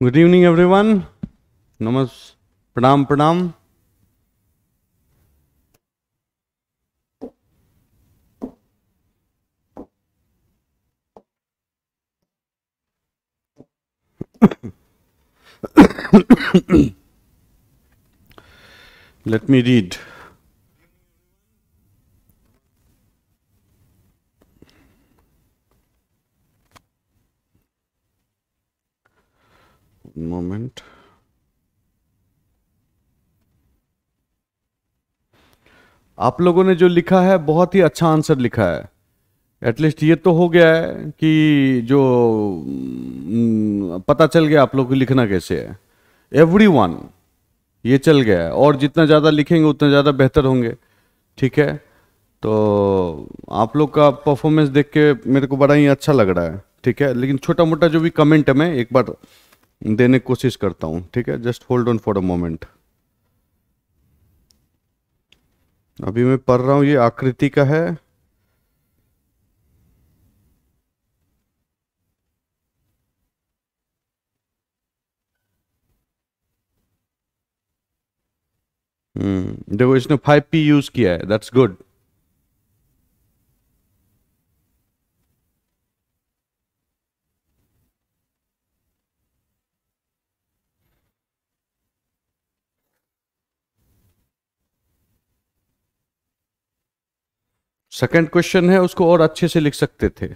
Good evening, everyone. Namas, pranam, pranam. Let me read. moment आप लोगों ने जो लिखा है बहुत ही अच्छा आंसर लिखा है एटलीस्ट ये तो हो गया है कि जो पता चल गया आप लोग को लिखना कैसे है एवरी वन ये चल गया है और जितना ज़्यादा लिखेंगे उतना ज़्यादा बेहतर होंगे ठीक है तो आप लोग का परफॉर्मेंस देख के मेरे को बड़ा ही अच्छा लग रहा है ठीक है लेकिन छोटा मोटा जो भी कमेंट है मैं एक बार देने की कोशिश करता हूँ ठीक है just hold on for a moment अभी मैं पढ़ रहा हूँ ये आकृति का है हम्म, देखो इसने फाइव पी यूज किया है दैट्स गुड सेकेंड क्वेश्चन है उसको और अच्छे से लिख सकते थे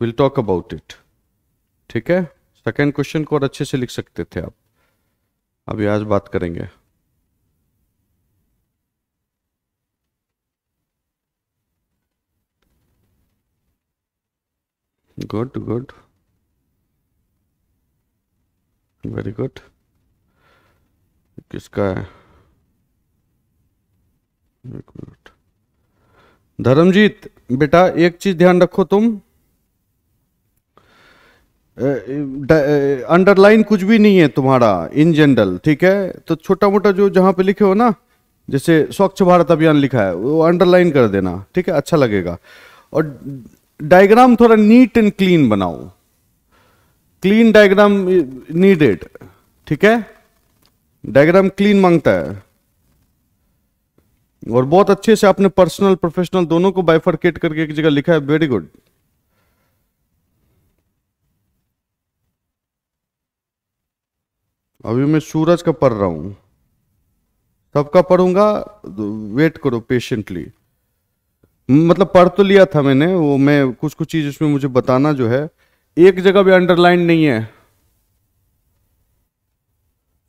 विल टॉक अबाउट इट ठीक है सेकेंड क्वेश्चन को और अच्छे से लिख सकते थे आप अभी आज बात करेंगे गुड गुड वेरी गुड किसका है एक मिनट धर्मजीत बेटा एक चीज ध्यान रखो तुम अंडरलाइन कुछ भी नहीं है तुम्हारा इन जनरल ठीक है तो छोटा मोटा जो जहां पे लिखे हो ना जैसे स्वच्छ भारत अभियान लिखा है वो अंडरलाइन कर देना ठीक है अच्छा लगेगा और डायग्राम थोड़ा नीट एंड क्लीन बनाओ क्लीन डायग्राम नीडेड ठीक है डायग्राम क्लीन मांगता है और बहुत अच्छे से आपने पर्सनल प्रोफेशनल दोनों को बाइफरकेट करके एक जगह लिखा है वेरी गुड अभी मैं सूरज का पढ़ रहा हूं सबका पढ़ूंगा वेट करो पेशेंटली मतलब पढ़ तो लिया था मैंने वो मैं कुछ कुछ चीज उसमें मुझे बताना जो है एक जगह भी अंडरलाइन नहीं है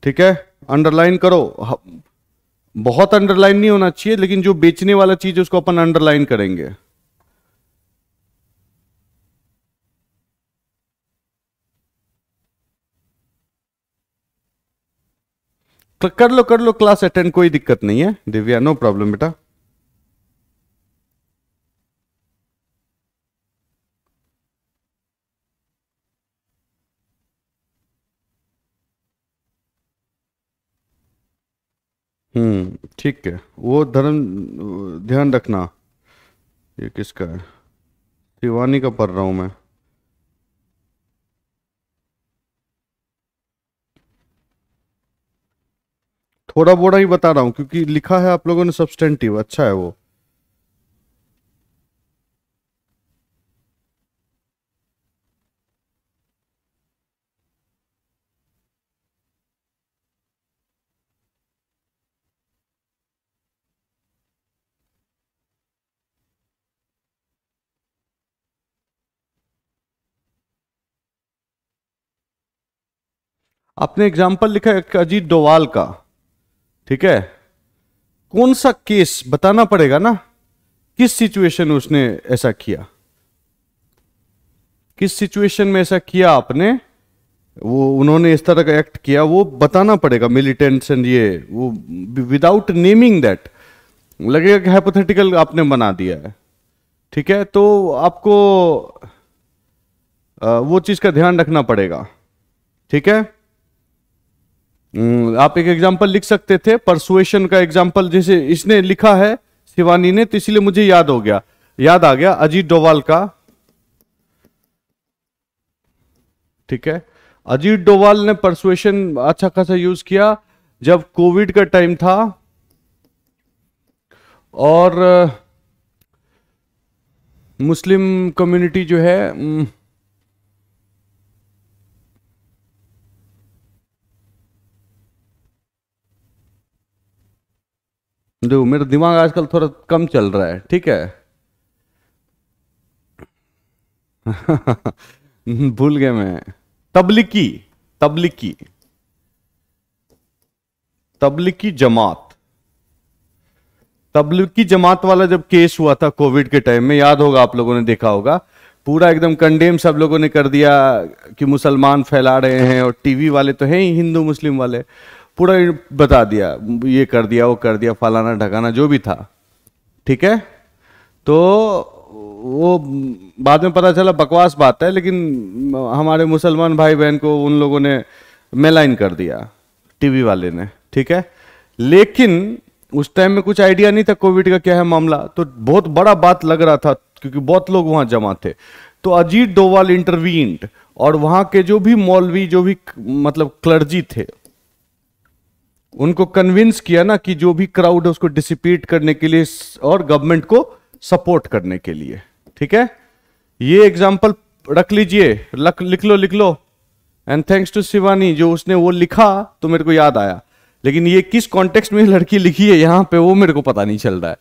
ठीक है अंडरलाइन करो बहुत अंडरलाइन नहीं होना चाहिए लेकिन जो बेचने वाला चीज उसको अपन अंडरलाइन करेंगे कर लो कर लो क्लास अटेंड कोई दिक्कत नहीं है दिव्या नो प्रॉब्लम बेटा हम्म ठीक है वो धर्म ध्यान रखना ये किसका है शिवानी का पढ़ रहा हूँ मैं थोड़ा बोड़ा ही बता रहा हूँ क्योंकि लिखा है आप लोगों ने सब्सटेंटिव अच्छा है वो आपने एग्जाम्पल लिखा है अजीत डोवाल का ठीक है कौन सा केस बताना पड़ेगा ना किस सिचुएशन में उसने ऐसा किया किस सिचुएशन में ऐसा किया आपने वो उन्होंने इस तरह का एक्ट किया वो बताना पड़ेगा मिलिटेंट्स एंड ये वो विदाउट नेमिंग दैट लगेगा कि हाइपोथेटिकल आपने बना दिया है ठीक है तो आपको वो चीज़ का ध्यान रखना पड़ेगा ठीक है हम्म, आप एक एग्जाम्पल लिख सकते थे परसुएशन का एग्जाम्पल जैसे इसने लिखा है शिवानी ने तो इसलिए मुझे याद हो गया याद आ गया अजीत डोवाल का ठीक है अजीत डोवाल ने परसुएशन अच्छा खासा यूज किया जब कोविड का टाइम था और मुस्लिम कम्युनिटी जो है हम्म, जो मेरा दिमाग आजकल थोड़ा कम चल रहा है ठीक है भूल गए मैं तबलीकी तबलीकी तबलीकी जमात तबलीकी जमात वाला जब केस हुआ था कोविड के टाइम में याद होगा आप लोगों ने देखा होगा पूरा एकदम कंडेम सब लोगों ने कर दिया कि मुसलमान फैला रहे हैं और टीवी वाले तो हैं ही हिंदू मुस्लिम वाले पूरा बता दिया ये कर दिया वो कर दिया फलाना ढकाना जो भी था ठीक है तो वो बाद में पता चला बकवास बात है लेकिन हमारे मुसलमान भाई बहन को उन लोगों ने मेलाइन कर दिया टीवी वाले ने ठीक है लेकिन उस टाइम में कुछ आइडिया नहीं था कोविड का क्या है मामला तो बहुत बड़ा बात लग रहा था क्योंकि बहुत लोग वहां जमा थे तो अजीत डोवाल इंटरवीन और वहां के जो भी मौलवी जो भी मतलब क्लर्जी थे उनको कन्विंस किया ना कि जो भी क्राउड है उसको डिसिपेट करने के लिए और गवर्नमेंट को सपोर्ट करने के लिए ठीक है ये एग्जाम्पल रख लीजिए लिख लो लिख लो एंड थैंक्स टू शिवानी जो उसने वो लिखा तो मेरे को याद आया लेकिन ये किस कॉन्टेक्स्ट में लड़की लिखी है यहां पे वो मेरे को पता नहीं चल रहा है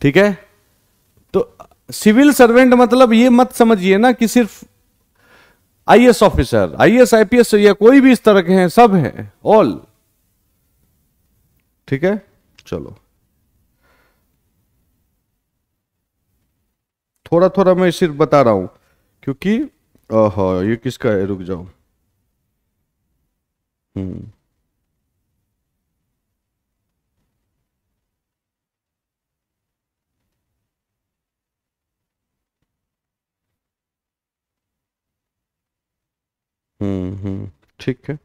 ठीक है तो सिविल सर्वेंट मतलब ये मत समझिए ना कि सिर्फ आईएएस ऑफिसर आईएएस आईपीएस या कोई भी इस तरह के हैं सब हैं ऑल ठीक है चलो थोड़ा थोड़ा मैं सिर्फ बता रहा हूं क्योंकि ये किसका है रुक जाओ हम्म।, हम्म हम्म ठीक है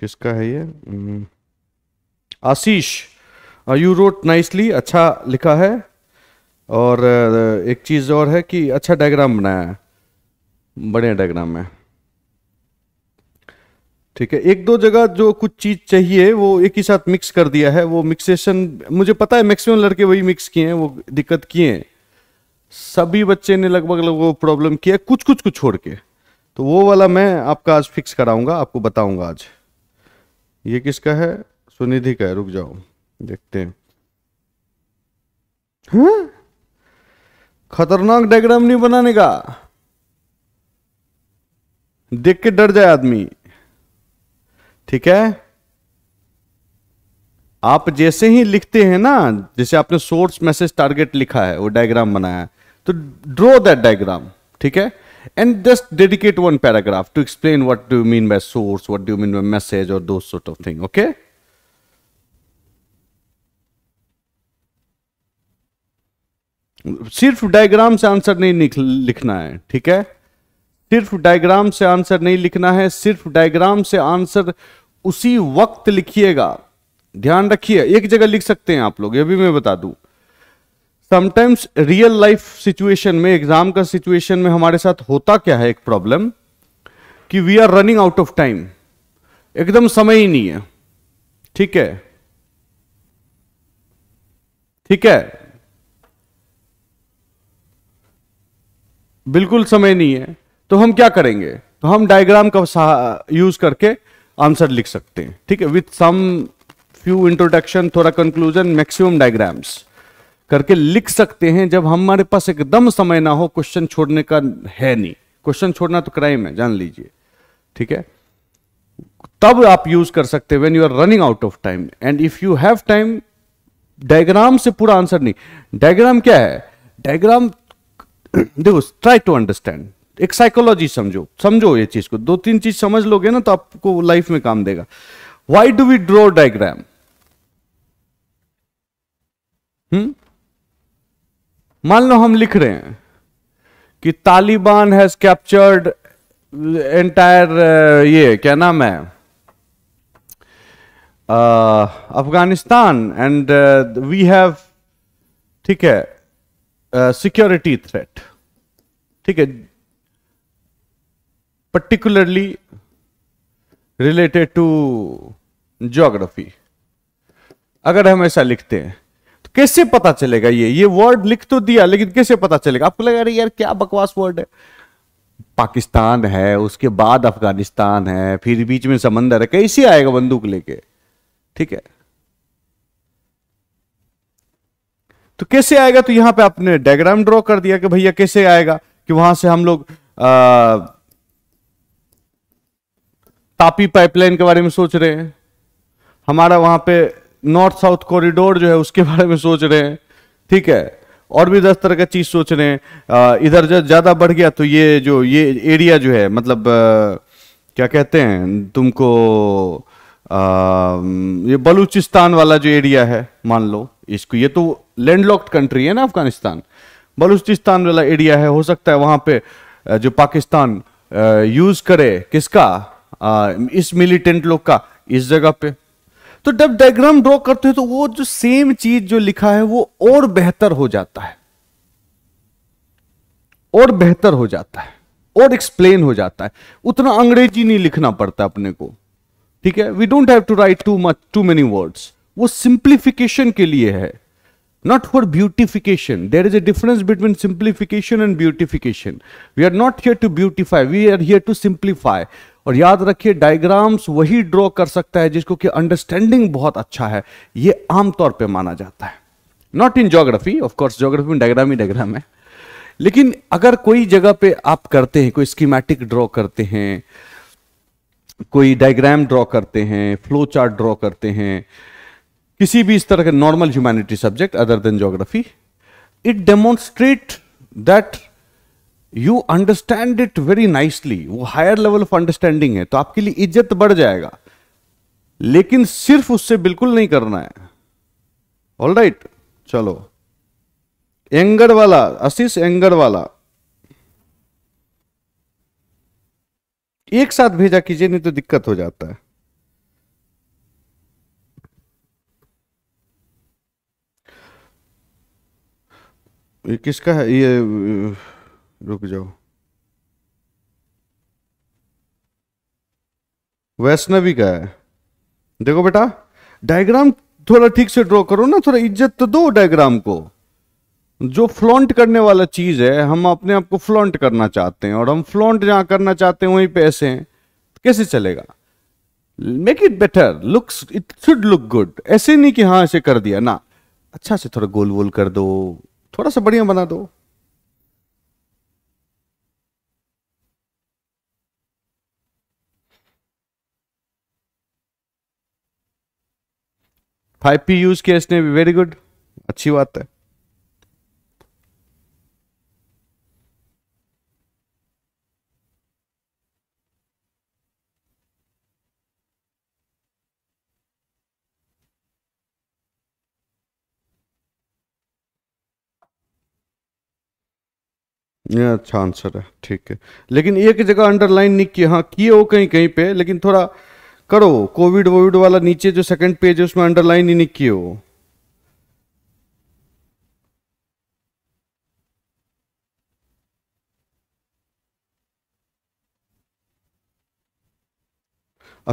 किसका है ये hmm Ashish you wrote nicely अच्छा लिखा है और uh, एक चीज़ और है कि अच्छा डायग्राम बनाया है बढ़िया डायग्राम है ठीक है एक दो जगह जो कुछ चीज़ चाहिए वो एक ही साथ मिक्स कर दिया है वो मिक्सेशन मुझे पता है मैक्सिमम लड़के वही मिक्स किए हैं वो दिक्कत किए हैं सभी बच्चे ने लगभग लगभग वो प्रॉब्लम किया कुछ कुछ को छोड़ के तो वो वाला मैं आपका आज फिक्स कराऊंगा आपको बताऊंगा आज ये किसका है सुनिधि का रुक जाओ देखते हैं हाँ? खतरनाक डायग्राम नहीं बनाने का देख के डर जाए आदमी ठीक है आप जैसे ही लिखते हैं ना जैसे आपने सोर्स मैसेज टारगेट लिखा है वो डायग्राम बनाया तो ड्रॉ दैट डायग्राम ठीक है and just dedicate one paragraph to explain what do mean by source what do mean by message और दो सोर्ट ऑफ थिंग ओके सिर्फ डायग्राम से आंसर नहीं लिखना है ठीक है सिर्फ डायग्राम से आंसर नहीं लिखना है सिर्फ डायग्राम से आंसर उसी वक्त लिखिएगा ध्यान रखिए एक जगह लिख सकते हैं आप लोग ये भी मैं बता दू समटाइम्स रियल लाइफ सिचुएशन में एग्जाम का सिचुएशन में हमारे साथ होता क्या है एक प्रॉब्लम कि we are running out of time एकदम समय ही नहीं है ठीक है ठीक है बिल्कुल समय नहीं है तो हम क्या करेंगे तो हम डायग्राम का यूज करके आंसर लिख सकते हैं ठीक है विथ सम फ्यू इंट्रोडक्शन थोड़ा कंक्लूजन मैक्सिमम डायग्राम्स करके लिख सकते हैं जब हमारे पास एकदम समय ना हो क्वेश्चन छोड़ने का है नहीं क्वेश्चन छोड़ना तो क्राइम है जान लीजिए ठीक है तब आप यूज कर सकते हैं when you are running out of time and if you have time diagram से पूरा आंसर नहीं डायग्राम क्या है डायग्राम देखो ट्राई टू अंडरस्टैंड एक साइकोलॉजी समझो समझो ये चीज को दो तीन चीज समझ लोगे ना तो आपको लाइफ में काम देगा why do we draw diagram मान लो हम लिख रहे हैं कि तालिबान हैज कैप्चर्ड एंटायर ये क्या नाम है uh, Afghanistan and we have ठीक है सिक्योरिटी uh, थ्रेट ठीक है पर्टिकुलरली रिलेटेड टू जोग्राफी अगर हम ऐसा लिखते हैं तो कैसे पता चलेगा ये ये वर्ड लिख तो दिया लेकिन कैसे पता चलेगा आपको लगा यार क्या बकवास वर्ड है पाकिस्तान है उसके बाद अफगानिस्तान है फिर बीच में समंदर है कैसे आएगा बंदूक लेके ठीक है तो कैसे आएगा तो यहाँ पे आपने डायग्राम ड्रॉ कर दिया कि भैया कैसे आएगा कि वहां से हम लोग तापी पाइपलाइन के बारे में सोच रहे हैं हमारा वहां पे नॉर्थ साउथ कॉरिडोर जो है उसके बारे में सोच रहे हैं ठीक है और भी दस तरह का चीज सोच रहे हैं इधर जब ज्यादा बढ़ गया तो ये जो ये एरिया जो है मतलब आ, क्या कहते हैं तुमको आ, ये बलूचिस्तान वाला जो एरिया है मान लो इसको ये तो लैंडलॉक्ड कंट्री है ना अफगानिस्तान बलूचिस्तान वाला एरिया है हो सकता है वहां पे जो पाकिस्तान यूज करे किसका इस मिलिटेंट लोग का इस जगह पे तो जब डायग्राम ड्रॉ करते हो तो वो जो सेम चीज जो लिखा है वो और बेहतर हो जाता है और बेहतर हो जाता है और एक्सप्लेन हो जाता है उतना अंग्रेजी नहीं लिखना पड़ता अपने को ठीक है we don't have to write too much too many words वो सिंप्लीफिकेशन के लिए है not for beautification. There is a difference between simplification and beautification. We are not here to beautify, we are here to simplify. और याद रखिए diagrams वही draw कर सकता है जिसको कि अंडरस्टैंडिंग बहुत अच्छा है ये आमतौर पे माना जाता है not in geography of course geography में डायग्राम ही डायग्राम है लेकिन अगर कोई जगह पे आप करते हैं कोई स्कीमेटिक ड्रॉ करते हैं कोई डायग्राम ड्रॉ करते हैं फ्लो चार्ट ड्रॉ करते हैं किसी भी इस तरह के normal humanity subject other than geography it demonstrate that you understand it very nicely वो हायर लेवल ऑफ अंडरस्टैंडिंग है तो आपके लिए इज्जत बढ़ जाएगा लेकिन सिर्फ उससे बिल्कुल नहीं करना है ऑल राइट right, चलो एंगर वाला आशीष एंगर वाला एक साथ भेजा कीजिए नहीं तो दिक्कत हो जाता है ये किसका है ये रुक जाओ वैष्णवी का है देखो बेटा डायग्राम थोड़ा ठीक से ड्रॉ करो ना थोड़ा इज्जत तो दो डायग्राम को जो फ्लॉन्ट करने वाला चीज है हम अपने आप को फ्लॉन्ट करना चाहते हैं और हम फ्लॉन्ट जहां करना चाहते हैं वहीं पे ऐसे हैं कैसे चलेगा make it better looks it should look good ऐसे नहीं कि हाँ ऐसे कर दिया ना अच्छा से थोड़ा गोल वोल कर दो थोड़ा सा बढ़िया बना दो फाइव पी यूज किया इसने वेरी गुड अच्छी बात है ये अच्छा आंसर है ठीक है लेकिन एक जगह अंडरलाइन नहीं किया हाँ किए हो कहीं कहीं पे लेकिन थोड़ा करो कोविड वोविड वाला नीचे जो सेकंड पेज है उसमें अंडरलाइन ही नहीं किए हो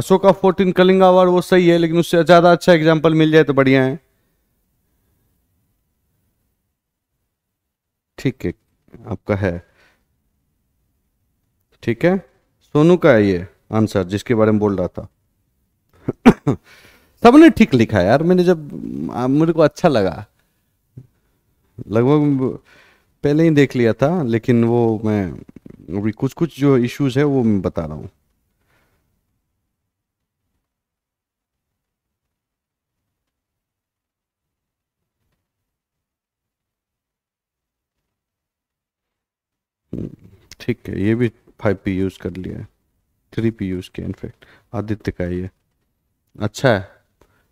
अशोका फोर्टीन कलिंग आवर वो सही है लेकिन उससे ज़्यादा अच्छा एग्जाम्पल मिल जाए तो बढ़िया है ठीक है आपका है ठीक है सोनू का है ये आंसर जिसके बारे में बोल रहा था सबने ठीक लिखा यार मैंने जब मुझे मेरे को अच्छा लगा लगभग पहले ही देख लिया था लेकिन वो मैं अभी कुछ कुछ जो इश्यूज है वो मैं बता रहा हूँ ठीक है ये भी फाइव पी यूज़ कर लिया है थ्री पी यूज़ किया इनफैक्ट आदित्य का ये अच्छा है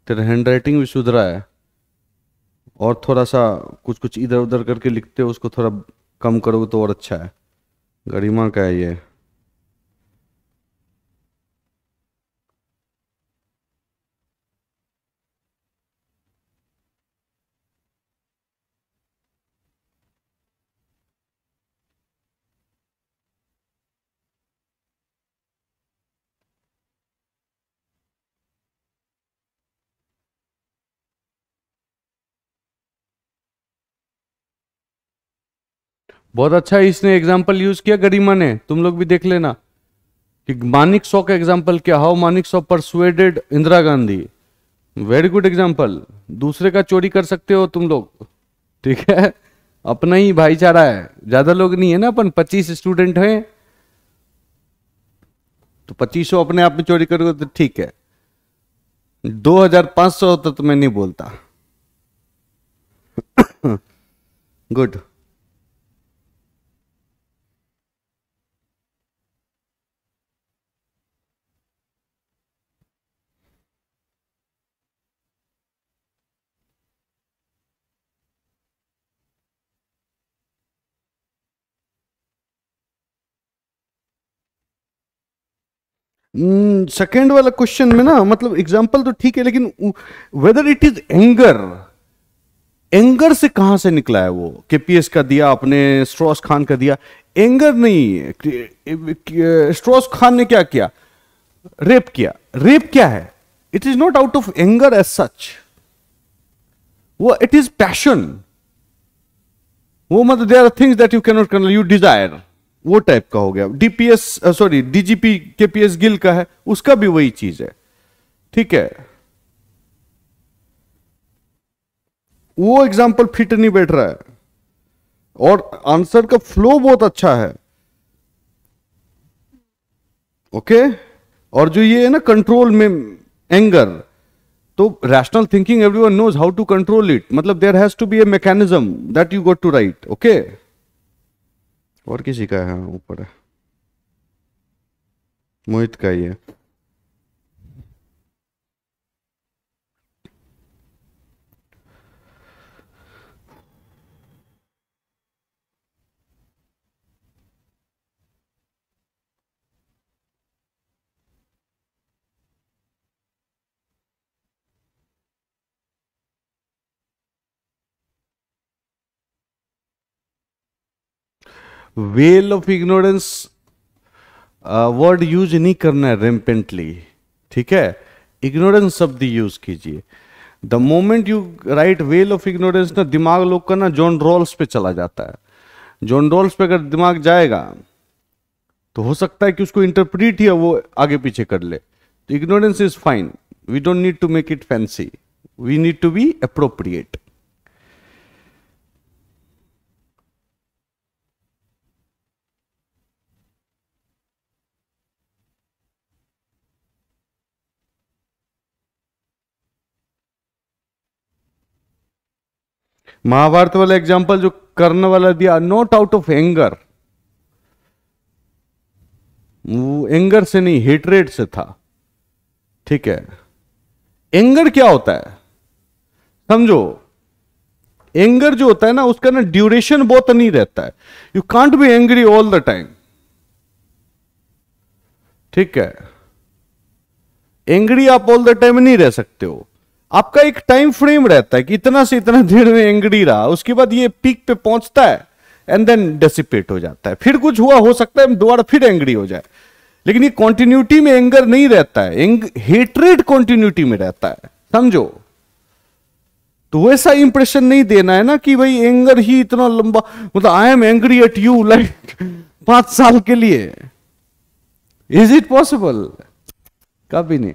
तेरा हैंड राइटिंग भी सुधरा है और थोड़ा सा कुछ कुछ इधर उधर करके लिखते हो उसको थोड़ा कम करोगे तो और अच्छा है गरिमा का है ये बहुत अच्छा इसने एग्जाम्पल यूज किया गरिमा ने तुम लोग भी देख लेना कि मानिक सो का एग्जाम्पल क्या how Manekshaw persuaded Indira Gandhi very good example दूसरे का चोरी कर सकते हो तुम लोग ठीक है अपना ही भाईचारा है ज्यादा लोग नहीं है ना अपन पच्चीस स्टूडेंट हैं तो पच्चीस सौ अपने आप में चोरी करोगे तो ठीक है दो हजार पांच सौ तो मैं नहीं बोलता गुड सेकेंड hmm, वाला क्वेश्चन में ना मतलब एग्जाम्पल तो ठीक है लेकिन whether it is anger anger से कहां से निकला है वो केपीएस का दिया अपने स्ट्रॉस खान का दिया एंगर नहीं स्ट्रॉस खान ने क्या किया रेप किया रेप क्या है it is not out of anger as such वो इट इज पैशन वो मतलब there are things that you cannot can you desire वो टाइप का हो गया DPS sorry DGP KPS Gill का है उसका भी वही चीज है ठीक है वो एग्जाम्पल फिट नहीं बैठ रहा है और आंसर का फ्लो बहुत अच्छा है ओके और जो ये है ना कंट्रोल में एंगर तो rational thinking everyone knows how to control it मतलब there has to be a mechanism that you got to right okay और किसी का है ऊपर मोहित का ही है veil of ignorance word use नहीं करना है रेम्पेंटली ठीक है इग्नोरेंस शब्द यूज कीजिए the moment you write veil of ignorance ना दिमाग लोग का ना जॉन रोल्स पे चला जाता है जॉन रोल्स पे अगर दिमाग जाएगा तो हो सकता है कि उसको इंटरप्रिट ही वो आगे पीछे कर ले तो ignorance is fine we don't need to make it fancy we need to be appropriate Mahabharat वाला एग्जाम्पल जो कर्ण वाला दिया नॉट आउट ऑफ एंगर वो एंगर से नहीं हेटरेट से था ठीक है एंगर क्या होता है समझो एंगर जो होता है ना उसका ना ड्यूरेशन बहुत नहीं रहता है you can't be angry all the time ठीक है एंग्री आप ऑल द टाइम नहीं रह सकते हो आपका एक टाइम फ्रेम रहता है कि इतना से इतना देर में एंगड़ी रहा उसके बाद ये पीक पे पहुंचता है एंड देन डेसिपेट हो जाता है फिर कुछ हुआ हो सकता है दोबारा फिर एंगड़ी हो जाए लेकिन ये कॉन्टिन्यूटी में एंगर नहीं रहता है एंग, कॉन्टिन्यूटी में रहता है समझो तो वैसा इंप्रेशन नहीं देना है ना कि भाई एंगर ही इतना लंबा मतलब I am angry at you like पांच साल के लिए इज इट पॉसिबल कभी नहीं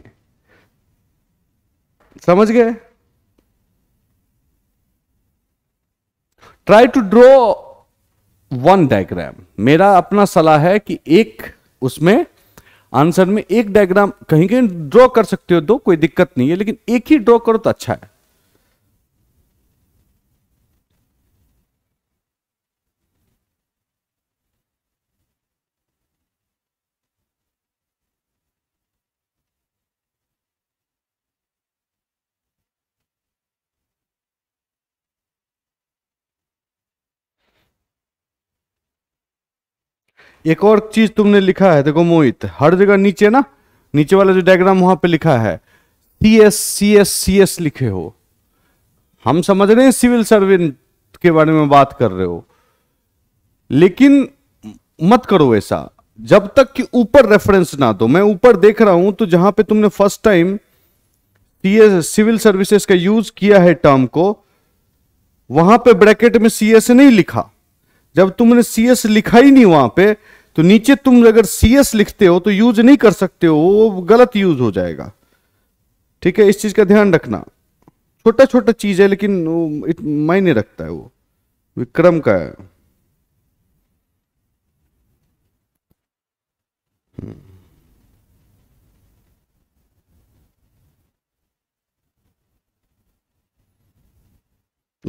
समझ गए try to draw one diagram मेरा अपना सलाह है कि एक उसमें आंसर में एक डायग्राम कहीं कहीं ड्रॉ कर सकते हो दो तो कोई दिक्कत नहीं है लेकिन एक ही ड्रॉ करो तो अच्छा है एक और चीज तुमने लिखा है देखो मोहित हर जगह नीचे ना नीचे वाला जो डायग्राम वहां पे लिखा है C S C S C S लिखे हो हम समझ रहे हैं सिविल सर्वेंट के बारे में बात कर रहे हो लेकिन मत करो ऐसा जब तक कि ऊपर रेफरेंस ना दो मैं ऊपर देख रहा हूं तो जहां पे तुमने फर्स्ट टाइम सिविल सर्विसेज का यूज किया है टर्म को वहां पे ब्रैकेट में सीएस नहीं लिखा जब तुमने सी एस लिखा ही नहीं वहां पे तो नीचे तुम अगर सी एस लिखते हो तो यूज नहीं कर सकते हो वो गलत यूज हो जाएगा ठीक है इस चीज का ध्यान रखना छोटा छोटा चीज है लेकिन मायने रखता है वो विक्रम का है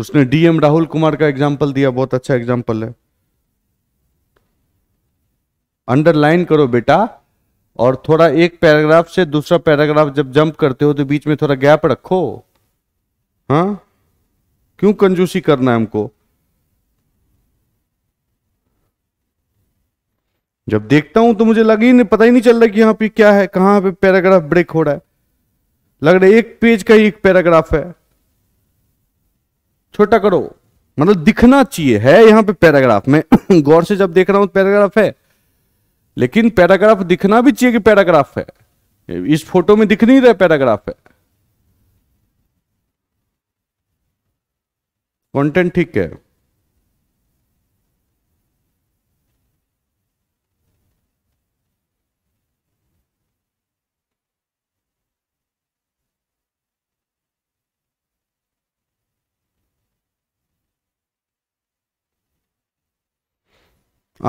उसने डीएम राहुल कुमार का एग्जाम्पल दिया बहुत अच्छा एग्जाम्पल है अंडरलाइन करो बेटा और थोड़ा एक पैराग्राफ से दूसरा पैराग्राफ जब जंप करते हो तो बीच में थोड़ा गैप रखो हाँ क्यों कंजूसी करना है हमको जब देखता हूं तो मुझे लगे ही नहीं पता ही नहीं चल रहा कि यहां पे क्या है कहां पे पैराग्राफ ब्रेक हो रहा है लग रहा है एक पेज का ही एक पैराग्राफ है छोटा करो मतलब दिखना चाहिए है यहाँ पे पैराग्राफ में गौर से जब देख रहा हूं पैराग्राफ है लेकिन पैराग्राफ दिखना भी चाहिए कि पैराग्राफ है इस फोटो में दिख नहीं रहा पैराग्राफ है कंटेंट ठीक है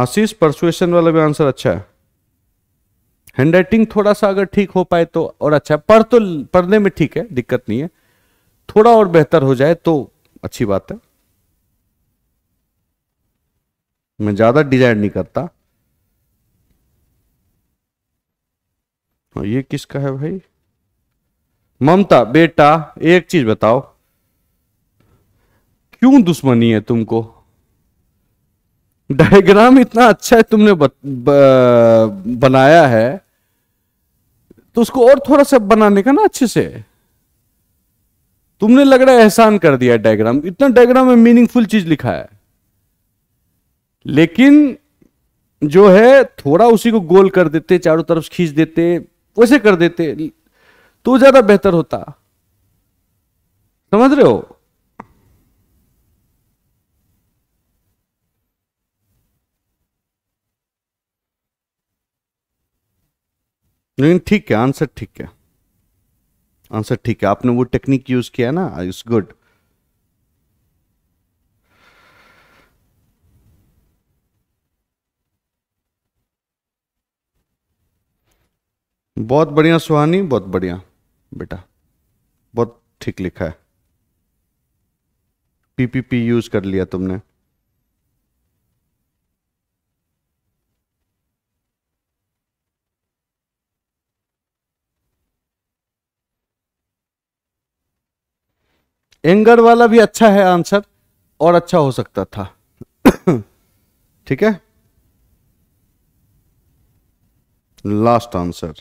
आशीष परसुएशन वाला भी आंसर अच्छा है हैंडराइटिंग थोड़ा सा अगर ठीक हो पाए तो और अच्छा पढ़ तो पढ़ने में ठीक है दिक्कत नहीं है थोड़ा और बेहतर हो जाए तो अच्छी बात है मैं ज्यादा डिजायर नहीं करता और हाँ, ये किसका है भाई ममता बेटा एक चीज बताओ क्यों दुश्मनी है तुमको डायग्राम इतना अच्छा है तुमने ब, ब, बनाया है तो उसको और थोड़ा सा बनाने का ना अच्छे से तुमने लग रहा है एहसान कर दिया डायग्राम इतना डायग्राम में मीनिंगफुल चीज लिखा है लेकिन जो है थोड़ा उसी को गोल कर देते चारों तरफ खींच देते वैसे कर देते तो ज्यादा बेहतर होता समझ रहे हो नहीं ठीक है आंसर ठीक है आंसर ठीक है आपने वो टेक्निक यूज किया ना इट्स गुड बहुत बढ़िया सुहानी बहुत बढ़िया बेटा बहुत ठीक लिखा है पीपीपी यूज कर लिया तुमने एंगर वाला भी अच्छा है आंसर और अच्छा हो सकता था ठीक है लास्ट आंसर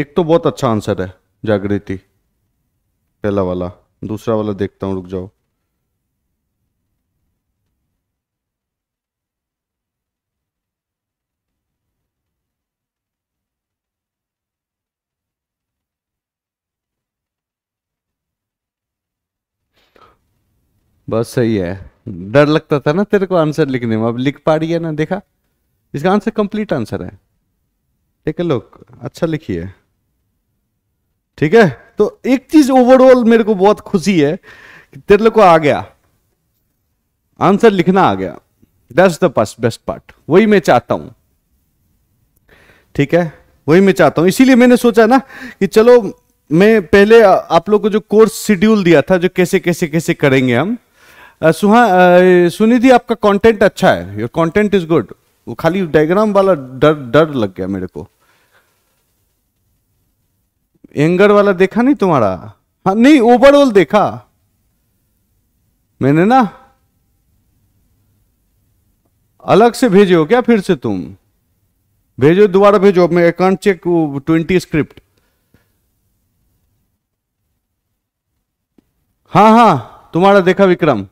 एक तो बहुत अच्छा आंसर है जागृति पहला वाला दूसरा वाला देखता हूं रुक जाओ बस सही है डर लगता था ना तेरे को आंसर लिखने में अब लिख पा रही है ना देखा इसका आंसर कंप्लीट आंसर है ठीक है लोग अच्छा लिखिए ठीक है तो एक चीज ओवरऑल मेरे को बहुत खुशी है कि तेरे लोग को आ गया आंसर लिखना आ गया that's the first best part वही मैं चाहता हूं ठीक है वही मैं चाहता हूं इसीलिए मैंने सोचा ना कि चलो मैं पहले आप लोग को जो कोर्स शेड्यूल दिया था जो कैसे कैसे कैसे करेंगे हम सुहा uh, सुनिधि uh, आपका कंटेंट अच्छा है योर कंटेंट इज गुड वो खाली डायग्राम वाला डर डर लग गया मेरे को एंगर वाला देखा नहीं तुम्हारा हाँ नहीं ओवरऑल देखा मैंने ना अलग से भेजे हो क्या फिर से तुम भेजो दोबारा भेजो मैं अकाउंट चेक ट्वेंटी स्क्रिप्ट हाँ हाँ तुम्हारा देखा विक्रम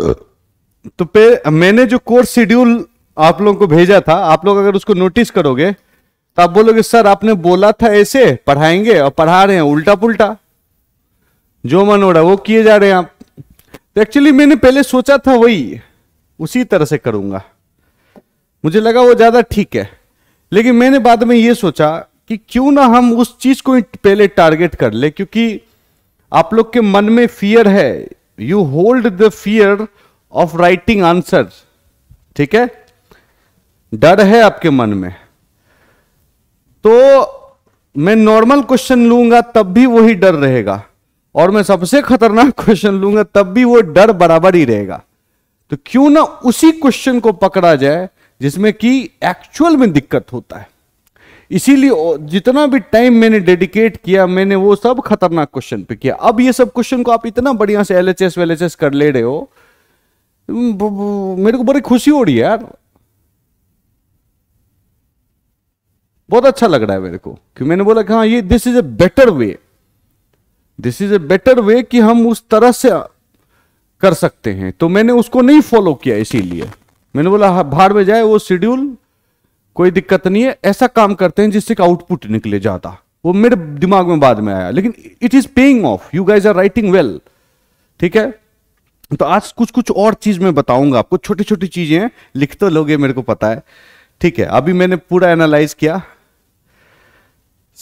तो पे मैंने जो कोर्स शेड्यूल आप लोगों को भेजा था आप लोग अगर उसको नोटिस करोगे तो आप बोलोगे सर आपने बोला था ऐसे पढ़ाएंगे और पढ़ा रहे हैं उल्टा पुल्टा जो मन हो रहा है वो किए जा रहे हैं आप तो एक्चुअली मैंने पहले सोचा था वही उसी तरह से करूंगा मुझे लगा वो ज्यादा ठीक है लेकिन मैंने बाद में ये सोचा कि क्यों ना हम उस चीज को पहले टारगेट कर ले क्योंकि आप लोग के मन में फियर है you hold the fear of writing answer ठीक है डर है आपके मन में तो मैं नॉर्मल क्वेश्चन लूंगा तब भी वही डर रहेगा और मैं सबसे खतरनाक क्वेश्चन लूंगा तब भी वो डर बराबर ही रहेगा तो क्यों ना उसी क्वेश्चन को पकड़ा जाए जिसमें कि एक्चुअल में दिक्कत होता है इसीलिए जितना भी टाइम मैंने डेडिकेट किया मैंने वो सब खतरनाक क्वेश्चन पे किया अब ये सब क्वेश्चन को आप इतना बढ़िया से L H S well H S कर ले रहे हो मेरे को बड़ी खुशी हो रही है यार बहुत अच्छा लग रहा है मेरे को कि मैंने बोला कि हाँ ये this is a better way this is a better way कि हम उस तरह से कर सकते हैं तो मैंने उसको नहीं फॉलो किया इसीलिए मैंने बोला हाँ, बाहर में जाए वो शेड्यूल कोई दिक्कत नहीं है ऐसा काम करते हैं जिससे आउटपुट निकले जाता वो मेरे दिमाग में बाद में आया लेकिन it is paying off you guys are writing well ठीक है तो आज कुछ कुछ और चीज मैं बताऊंगा आपको छोटी छोटी चीजें लिख तो लोगे मेरे को पता है ठीक है अभी मैंने पूरा एनालाइज किया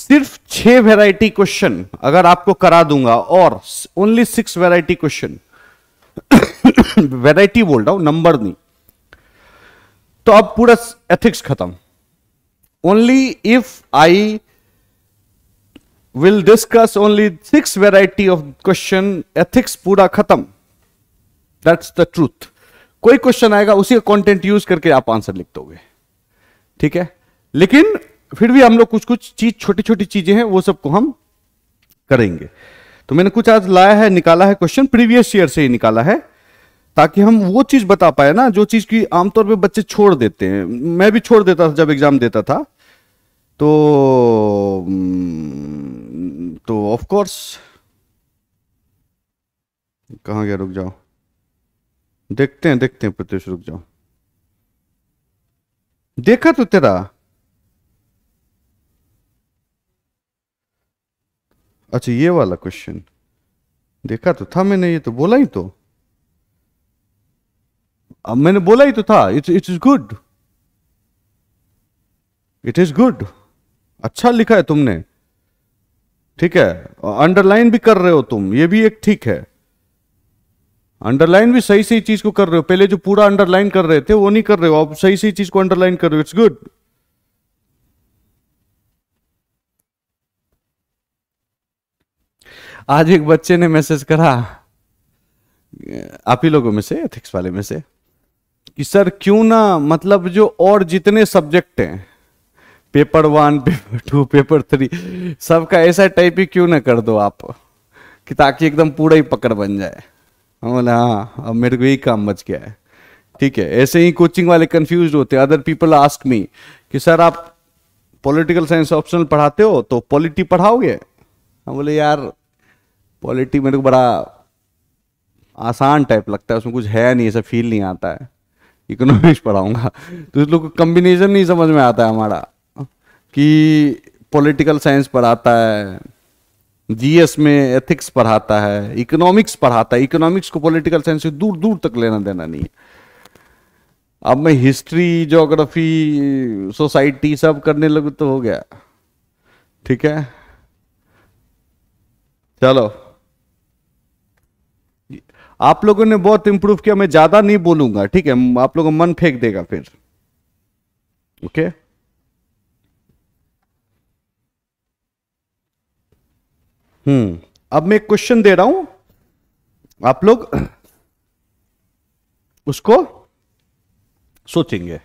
सिर्फ छह वेराइटी क्वेश्चन अगर आपको करा दूंगा और only six variety question variety बोल रहा हूं नंबर नहीं तो अब पूरा एथिक्स खत्म only if I will discuss only six variety of question ethics पूरा खत्म that's the truth कोई क्वेश्चन आएगा उसी का कंटेंट यूज करके आप आंसर लिख दोगे ठीक है लेकिन फिर भी हम लोग कुछ कुछ चीज छोटी छोटी चीजें हैं वो सबको हम करेंगे तो मैंने कुछ आज लाया है निकाला है क्वेश्चन प्रीवियस ईयर से ही निकाला है ताकि हम वो चीज बता पाए ना जो चीज की आमतौर पे बच्चे छोड़ देते हैं मैं भी छोड़ देता था जब एग्जाम देता था तो हम्म, तो ऑफ कोर्स कहा गया रुक जाओ देखते हैं देखते हैं प्रत्युष रुक जाओ देखा तो तेरा अच्छा ये वाला क्वेश्चन देखा तो था मैंने ये तो बोला ही तो मैंने बोला ही तो था it's it is good it is good अच्छा लिखा है तुमने ठीक है अंडरलाइन भी कर रहे हो तुम ये भी एक ठीक है अंडरलाइन भी सही सही चीज को कर रहे हो पहले जो पूरा अंडरलाइन कर रहे थे वो नहीं कर रहे हो आप सही सही चीज को अंडरलाइन कर रहे हो इट्स गुड आज एक बच्चे ने मैसेज करा आप ही लोगों में से एथिक्स वाले में से कि सर क्यों ना मतलब जो और जितने सब्जेक्ट हैं paper one paper two paper three सबका ऐसा टाइप ही क्यों ना कर दो आप कि ताकि एकदम पूरा ही पकड़ बन जाए हम बोले हाँ अब मेरे को यही काम बच गया है ठीक है ऐसे ही कोचिंग वाले कंफ्यूज होते हैं अदर पीपल आस्क मी कि सर आप पॉलिटिकल साइंस ऑप्शनल पढ़ाते हो तो पॉलिटी पढ़ाओगे हम बोले यार पॉलिटी मेरे को बड़ा आसान टाइप लगता है उसमें कुछ है नहीं ऐसा फील नहीं आता है इकोनॉमिक्स पढ़ाऊंगा तो इस लोग को कम्बिनेशन नहीं समझ में आता है हमारा कि पॉलिटिकल साइंस पढ़ाता है जीएस में एथिक्स पढ़ाता है इकोनॉमिक्स पढ़ाता है इकोनॉमिक्स को पॉलिटिकल साइंस से दूर दूर तक लेना देना नहीं है अब मैं हिस्ट्री जोग्राफी सोसाइटी सब करने लगू तो हो गया ठीक है चलो आप लोगों ने बहुत इंप्रूव किया मैं ज्यादा नहीं बोलूंगा ठीक है आप लोगों मन फेंक देगा फिर ओके हम्म अब मैं एक क्वेश्चन दे रहा हूं आप लोग उसको सोचेंगे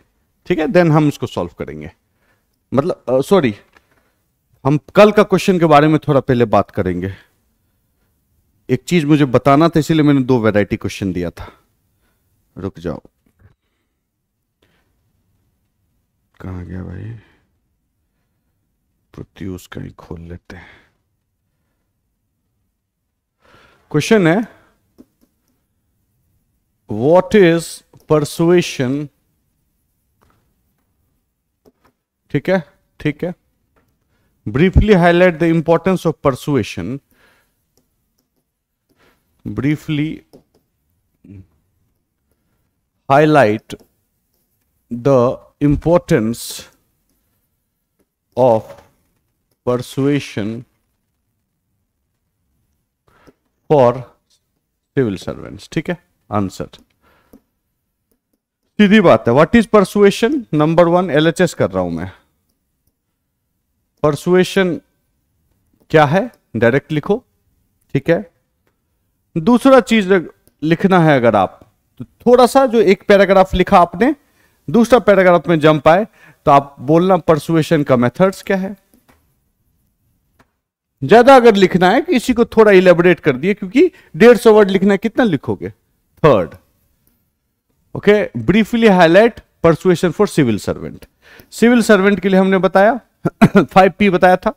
ठीक है देन हम उसको सॉल्व करेंगे मतलब सॉरी uh, हम कल का क्वेश्चन के बारे में थोड़ा पहले बात करेंगे एक चीज मुझे बताना था इसीलिए मैंने दो वैरायटी क्वेश्चन दिया था रुक जाओ कहा गया भाई प्रत्यूष का ही खोल लेते हैं क्वेश्चन है वॉट इज परसुएशन ठीक है ठीक है briefly highlight the importance of persuasion briefly highlight the importance of persuasion for civil servants ठीक है आंसर सीधी बात है what is persuasion number one LHS कर रहा हूं मैं परसुएशन क्या है डायरेक्ट लिखो ठीक है दूसरा चीज लिखना है अगर आप तो थोड़ा सा जो एक पैराग्राफ लिखा आपने दूसरा पैराग्राफ में जम पाए तो आप बोलना परसुएशन का मेथड्स क्या है ज्यादा अगर लिखना है कि इसी को थोड़ा इलेबोरेट कर दिए क्योंकि डेढ़ सौ वर्ड लिखना है कितना लिखोगे third okay briefly highlight persuasion for civil servant civil servant के लिए हमने बताया फाइव पी बताया था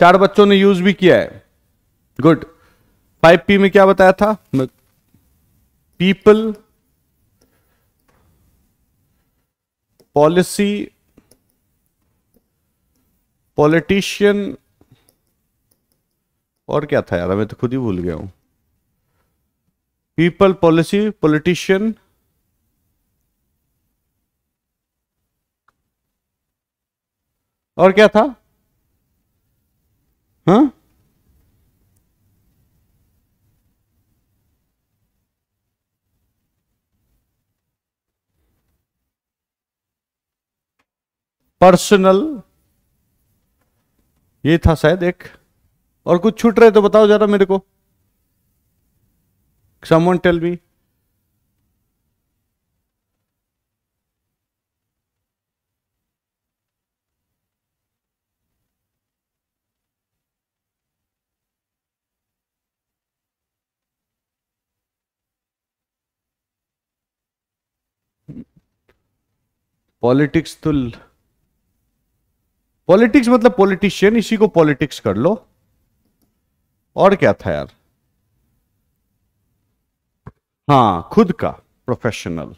चार बच्चों ने यूज भी किया है गुड फाइव पी में क्या बताया था पीपल पॉलिसी पॉलिटिशियन और क्या था यार मैं तो खुद ही भूल गया हूं पीपल पॉलिसी पॉलिटिशियन और क्या था हाँ पर्सनल ये था शायद एक और कुछ छूट रहे तो बताओ जरा मेरे को समवन टेल मी पॉलिटिक्स तो पॉलिटिक्स मतलब पॉलिटिशियन इसी को पॉलिटिक्स कर लो और क्या था यार हाँ खुद का प्रोफेशनल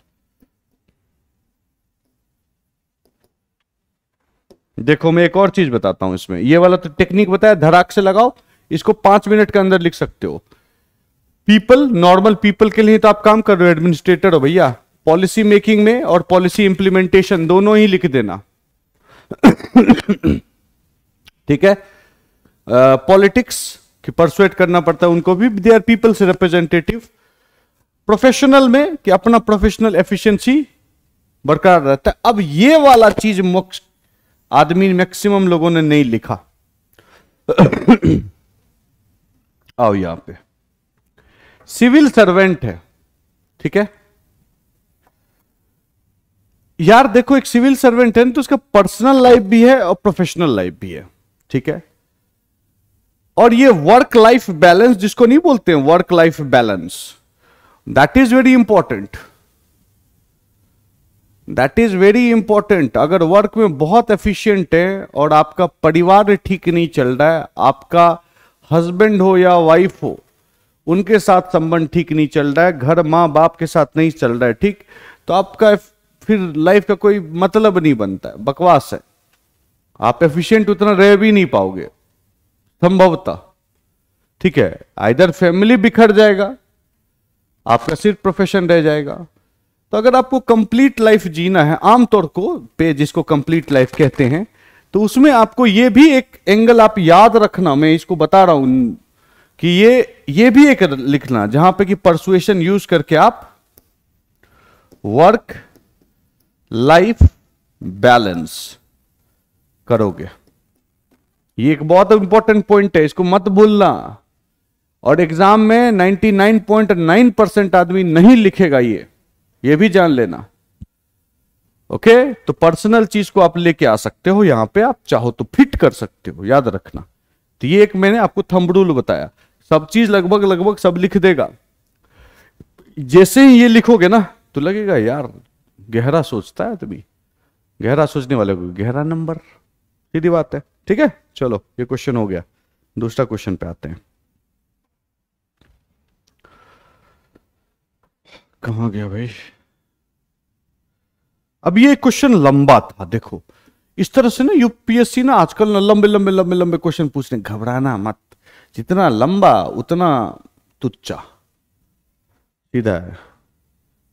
देखो मैं एक और चीज बताता हूं इसमें ये वाला तो टेक्निक बताया धड़ाक से लगाओ इसको पांच मिनट के अंदर लिख सकते हो पीपल नॉर्मल पीपल के लिए तो आप काम कर रहे हो एडमिनिस्ट्रेटर हो भैया पॉलिसी मेकिंग में और पॉलिसी इंप्लीमेंटेशन दोनों ही लिख देना ठीक है पॉलिटिक्स की परसुएट करना पड़ता है उनको भी they are peoples representative professional में कि अपना प्रोफेशनल एफिशिएंसी बरकरार रहता है अब ये वाला चीज आदमी मैक्सिमम लोगों ने नहीं लिखा आओ यहां पे सिविल सर्वेंट है ठीक है यार देखो एक सिविल सर्वेंट है तो उसका पर्सनल लाइफ भी है और प्रोफेशनल लाइफ भी है ठीक है और ये वर्क लाइफ बैलेंस जिसको नहीं बोलते हैं work life balance that is very important that is very important अगर वर्क में बहुत एफिशिएंट है और आपका परिवार ठीक नहीं चल रहा है आपका हस्बैंड हो या वाइफ हो उनके साथ संबंध ठीक नहीं चल रहा है घर माँ बाप के साथ नहीं चल रहा है ठीक तो आपका फिर लाइफ का कोई मतलब नहीं बनता है बकवास है आप एफिशिएंट उतना रह भी नहीं पाओगे संभवतः ठीक है आइधर फैमिली बिखर जाएगा आपका सिर्फ प्रोफेशन रह जाएगा तो अगर आपको कंप्लीट लाइफ जीना है आमतौर को पे जिसको कंप्लीट लाइफ कहते हैं तो उसमें आपको ये भी एक एंगल आप याद रखना मैं इसको बता रहा हूं कि ये ये भी एक लिखना जहां पे कि परसुएशन यूज करके आप वर्क लाइफ बैलेंस करोगे ये एक बहुत इंपॉर्टेंट पॉइंट है इसको मत भूलना और एग्जाम में 99.9 परसेंट आदमी नहीं लिखेगा ये ये भी जान लेना ओके तो पर्सनल चीज को आप लेके आ सकते हो यहां पे आप चाहो तो फिट कर सकते हो याद रखना तो ये एक मैंने आपको थंब बताया सब चीज लगभग लगभग सब लिख देगा जैसे ही ये लिखोगे ना तो लगेगा यार गहरा सोचता है आदमी गहरा सोचने वाले को गहरा नंबर सीधी बात है ठीक है चलो ये क्वेश्चन हो गया दूसरा क्वेश्चन पे आते हैं कहा गया भाई अब ये क्वेश्चन लंबा था देखो इस तरह से ना यूपीएससी ना आजकल ना लंबे लंबे लंबे लंबे क्वेश्चन पूछने घबराना मत जितना लंबा उतना तुच्चा सीधा है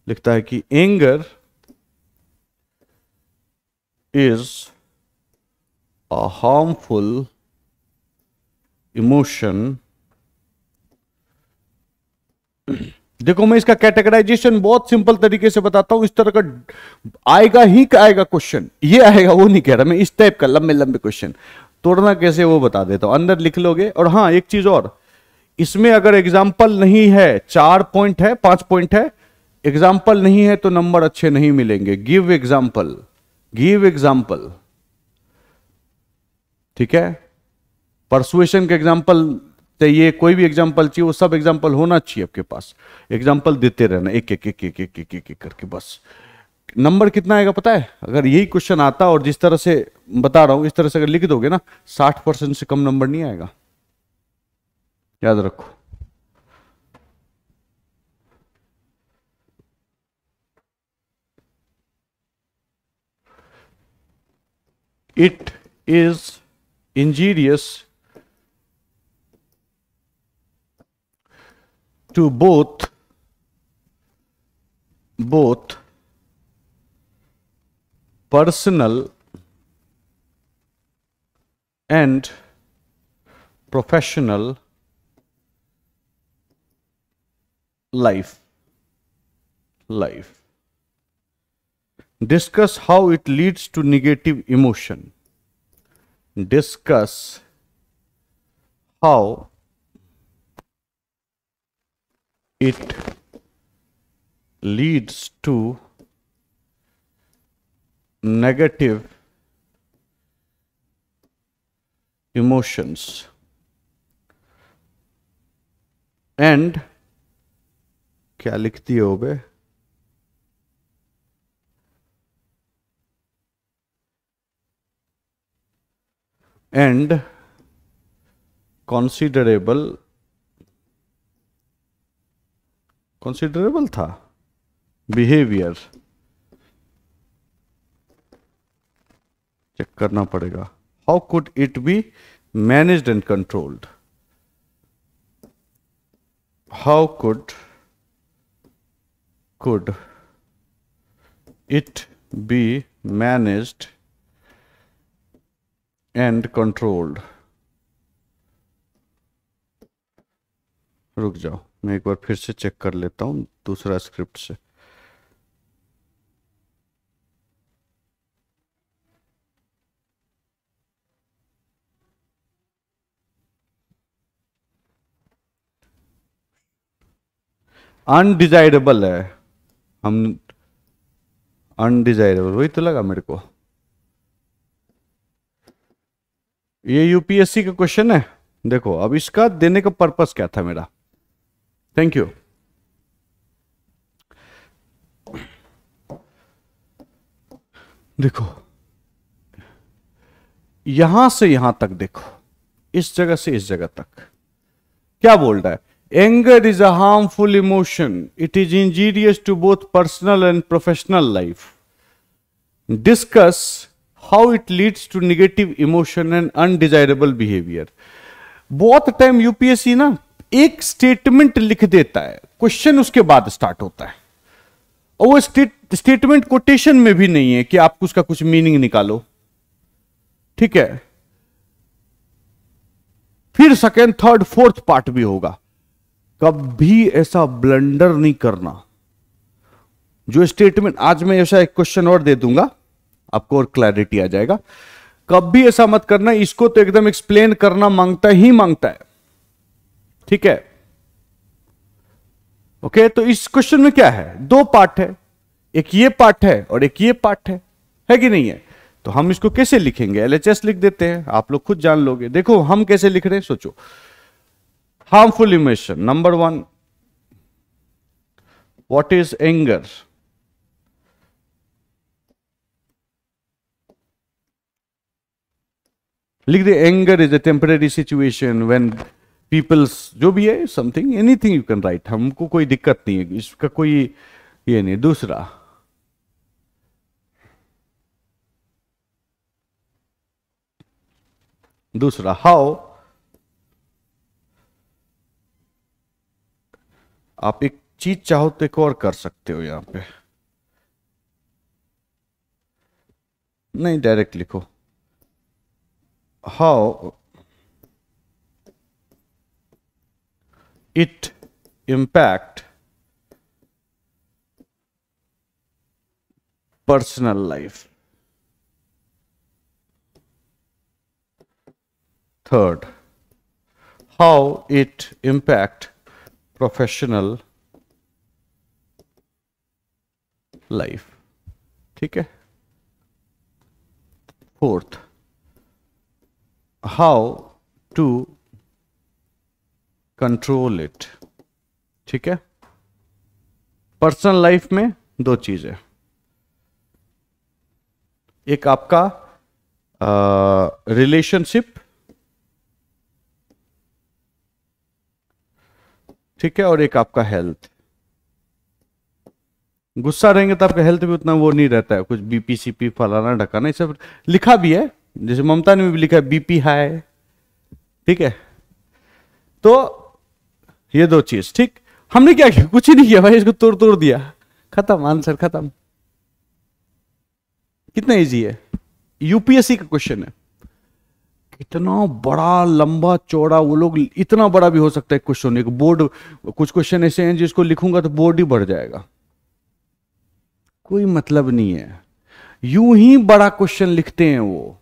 लिखता है कि anger is a harmful emotion देखो मैं इसका कैटेगराइजेशन बहुत सिंपल तरीके से बताता हूं इस तरह का आएगा ही आएगा क्वेश्चन ये आएगा वो नहीं कह रहा मैं इस टाइप का लंबे लंबे क्वेश्चन तोड़ना कैसे वो बता देता हूं अंदर लिख लोगे और हां एक चीज और इसमें अगर एग्जाम्पल नहीं है चार पॉइंट है पांच पॉइंट है एग्जाम्पल नहीं है तो नंबर अच्छे नहीं मिलेंगे गिव एग्जाम्पल गिव एग्जाम्पल ठीक है परसुएशन के एग्जाम्पल तो ये कोई भी एग्जाम्पल चाहिए वो सब एग्जाम्पल होना चाहिए आपके पास एग्जाम्पल देते रहना एक एक एक एक एक एक एक करके बस नंबर कितना आएगा पता है अगर यही क्वेश्चन आता और जिस तरह से बता रहा हूं इस तरह से अगर लिख दोगे ना साठ परसेंट से कम नंबर नहीं आएगा याद रखो it is injurious to both both personal and professional life life discuss how it leads to negative emotion discuss how it leads to negative emotions and क्या लिखती है ओबे and considerable considerable था behavior चेक करना पड़ेगा how could it be managed and controlled how could could it be managed and controlled रुक जाओ मैं एक बार फिर से चेक कर लेता हूं दूसरा स्क्रिप्ट से अनडिजायरेबल है हम अनडिजायरेबल वही तो लगा मेरे को ये यूपीएससी का क्वेश्चन है देखो अब इसका देने का पर्पस क्या था मेरा थैंक यू देखो यहां से यहां तक देखो इस जगह से इस जगह तक क्या बोल रहा है anger is a harmful emotion it is injurious to both personal and professional life discuss how it leads to negative emotion and undesirable behavior बहुत टाइम यूपीएससी ना एक स्टेटमेंट लिख देता है क्वेश्चन उसके बाद स्टार्ट होता है और वो स्टेटमेंट कोटेशन में भी नहीं है कि आप उसका कुछ मीनिंग निकालो ठीक है फिर सेकेंड थर्ड फोर्थ पार्ट भी होगा कभी ऐसा ब्लंडर नहीं करना जो स्टेटमेंट आज मैं ऐसा एक क्वेश्चन और दे दूंगा आपको और क्लैरिटी आ जाएगा कब भी ऐसा मत करना इसको तो एकदम एक्सप्लेन करना मांगता ही मांगता है ठीक है ओके तो इस क्वेश्चन में क्या है दो पार्ट है एक ये पार्ट है और एक ये पार्ट है है कि नहीं है तो हम इसको कैसे लिखेंगे एलएचएस लिख देते हैं आप लोग खुद जान लोगे देखो हम कैसे लिख रहे हैं सोचो harmful emotion number one what is angers लिख दे anger is a temporary situation when peoples जो भी है something anything you can write हमको कोई दिक्कत नहीं है इसका कोई ये नहीं दूसरा दूसरा हाउ आप एक चीज चाहो तो एक और कर सकते हो यहां पे नहीं डायरेक्ट लिखो how it impact personal life. Third, how it impact professional life. ठीक है? Fourth, how to control it ठीक है पर्सनल लाइफ में दो चीजें एक आपका रिलेशनशिप ठीक है और एक आपका हेल्थ गुस्सा रहेंगे तो आपका हेल्थ भी उतना वो नहीं रहता है कुछ बीपीसीपी फलाना ढकाना ये सब लिखा भी है जैसे ममता ने भी लिखा बीपी हाई ठीक है तो ये दो चीज ठीक हमने क्या किया कुछ ही नहीं किया भाई इसको तोड़ तोड़ दिया खत्म आंसर खत्म कितना इजी है यूपीएससी का क्वेश्चन है इतना बड़ा लंबा चौड़ा वो लोग इतना बड़ा भी हो सकता है क्वेश्चन एक बोर्ड कुछ क्वेश्चन ऐसे हैं जिसको लिखूंगा तो बोर्ड ही बढ़ जाएगा कोई मतलब नहीं है यूं ही बड़ा क्वेश्चन लिखते हैं वो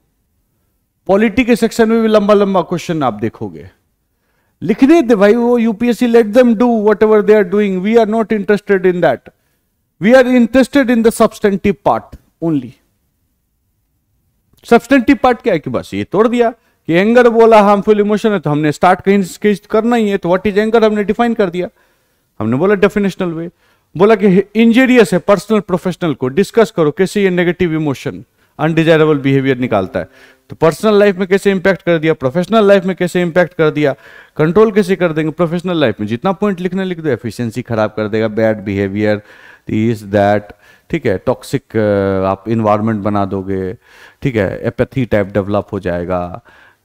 पॉलिटी के सेक्शन में भी लंबा लंबा क्वेश्चन आप देखोगे लिखने दे भाई वो UPSC let them do whatever they are doing we are not interested in that we are interested in the substantive part only substantive part क्या है कि बस ये तोड़ दिया कि एंगर बोला हार्मफुल इमोशन है तो हमने स्टार्ट कहीं स्केच करना ही है तो व्हाट इज एंगर हमने डिफाइन कर दिया हमने बोला डेफिनेशनल वे बोला कि इंजीरियस है पर्सनल प्रोफेशनल को डिस्कस करो कैसे ये नेगेटिव इमोशन अनडिजायरेबल बिहेवियर निकालता है तो पर्सनल लाइफ में कैसे इंपैक्ट कर दिया प्रोफेशनल लाइफ में कैसे इंपैक्ट कर दिया कंट्रोल कैसे कर देंगे प्रोफेशनल लाइफ में जितना पॉइंट लिखने लिख दो एफिशिएंसी खराब कर देगा बैड बिहेवियर दिस दैट ठीक है टॉक्सिक आप इन्वायरमेंट बना दोगे ठीक है एपैथी टाइप डेवलप हो जाएगा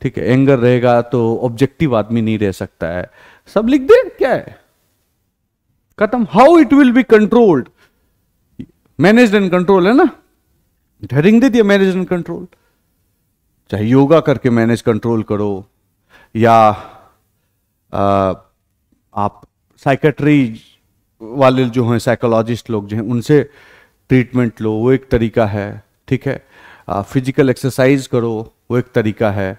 ठीक है एंगर रहेगा तो ऑब्जेक्टिव आदमी नहीं रह सकता है सब लिख दे क्या है खत्म how it will be controlled manage and control है ना ढरिंग दे दिया मैनेज एंड कंट्रोल चाहे योगा करके मैनेज कंट्रोल करो या आ, आप साइकेट्री वाले जो हैं साइकोलॉजिस्ट लोग जो हैं उनसे ट्रीटमेंट लो वो एक तरीका है ठीक है आ, फिजिकल एक्सरसाइज करो वो एक तरीका है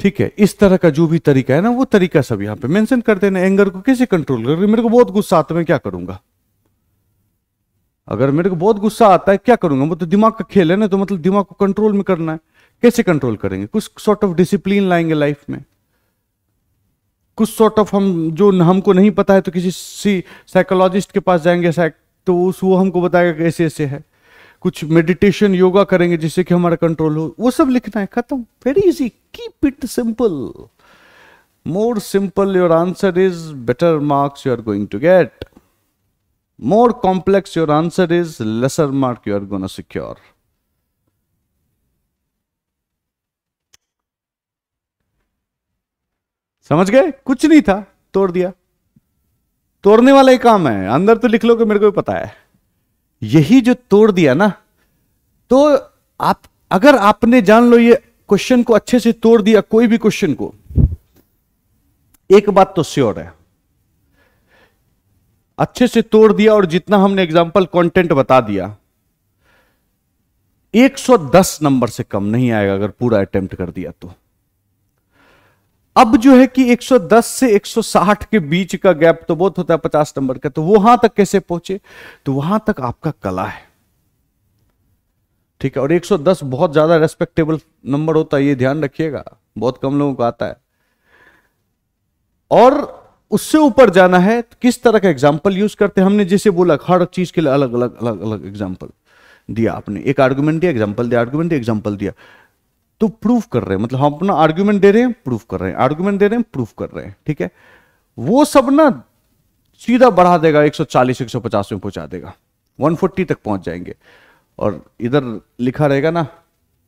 ठीक है इस तरह का जो भी तरीका है ना वो तरीका सब यहाँ पे मेंशन कर देना एंगर को कैसे कंट्रोल करोगे मेरे को बहुत गुस्सा आता है मैं क्या करूंगा अगर मेरे को बहुत गुस्सा आता है क्या करूंगा मतलब दिमाग का खेल है ना तो मतलब दिमाग को कंट्रोल में करना है कैसे कंट्रोल करेंगे कुछ सॉर्ट ऑफ डिसिप्लिन लाएंगे लाइफ में कुछ सॉर्ट ऑफ हम जो हमको नहीं पता है तो किसी सी साइकोलॉजिस्ट के पास जाएंगे तो उस वो हमको बताएगा कि ऐसे ऐसे है कुछ मेडिटेशन योगा करेंगे जिससे कि हमारा कंट्रोल हो वो सब लिखना है खत्म very easy keep it simple more simple your answer is better marks you are going to get more complex your answer is, lesser mark you are going to secure. समझ गए कुछ नहीं था तोड़ दिया तोड़ने वाला ही काम है अंदर तो लिख लो कि मेरे को भी पता है यही जो तोड़ दिया ना तो आप अगर आपने जान लो ये क्वेश्चन को अच्छे से तोड़ दिया कोई भी क्वेश्चन को एक बात तो श्योर है अच्छे से तोड़ दिया और जितना हमने एग्जाम्पल कंटेंट बता दिया 110 नंबर से कम नहीं आएगा अगर पूरा अटेम्प्ट कर दिया तो अब जो है कि 110 से 160 के बीच का गैप तो बहुत होता है 50 नंबर का तो वहां तक कैसे पहुंचे तो वहां तक आपका कला है ठीक है और 110 बहुत ज्यादा रेस्पेक्टेबल नंबर होता है ये ध्यान रखिएगा बहुत कम लोगों को आता है और उससे ऊपर जाना है तो किस तरह का एग्जाम्पल यूज करते हैं हमने जैसे बोला हर चीज के लिए अलग अलग अलग अलग एग्जाम्पल दिया आपने एक आर्ग्यूमेंट दिया एग्जाम्पल दिया आर्ग्यूमेंट दिया एग्जाम्पल दिया तो प्रूफ कर रहे हैं मतलब हम अपना आर्ग्यूमेंट दे रहे हैं प्रूफ कर रहे हैं आर्ग्यूमेंट दे रहे हैं प्रूफ कर रहे हैं ठीक है वो सब ना सीधा बढ़ा देगा 140 150 में पहुंचा देगा 140 तक पहुंच जाएंगे और इधर लिखा रहेगा ना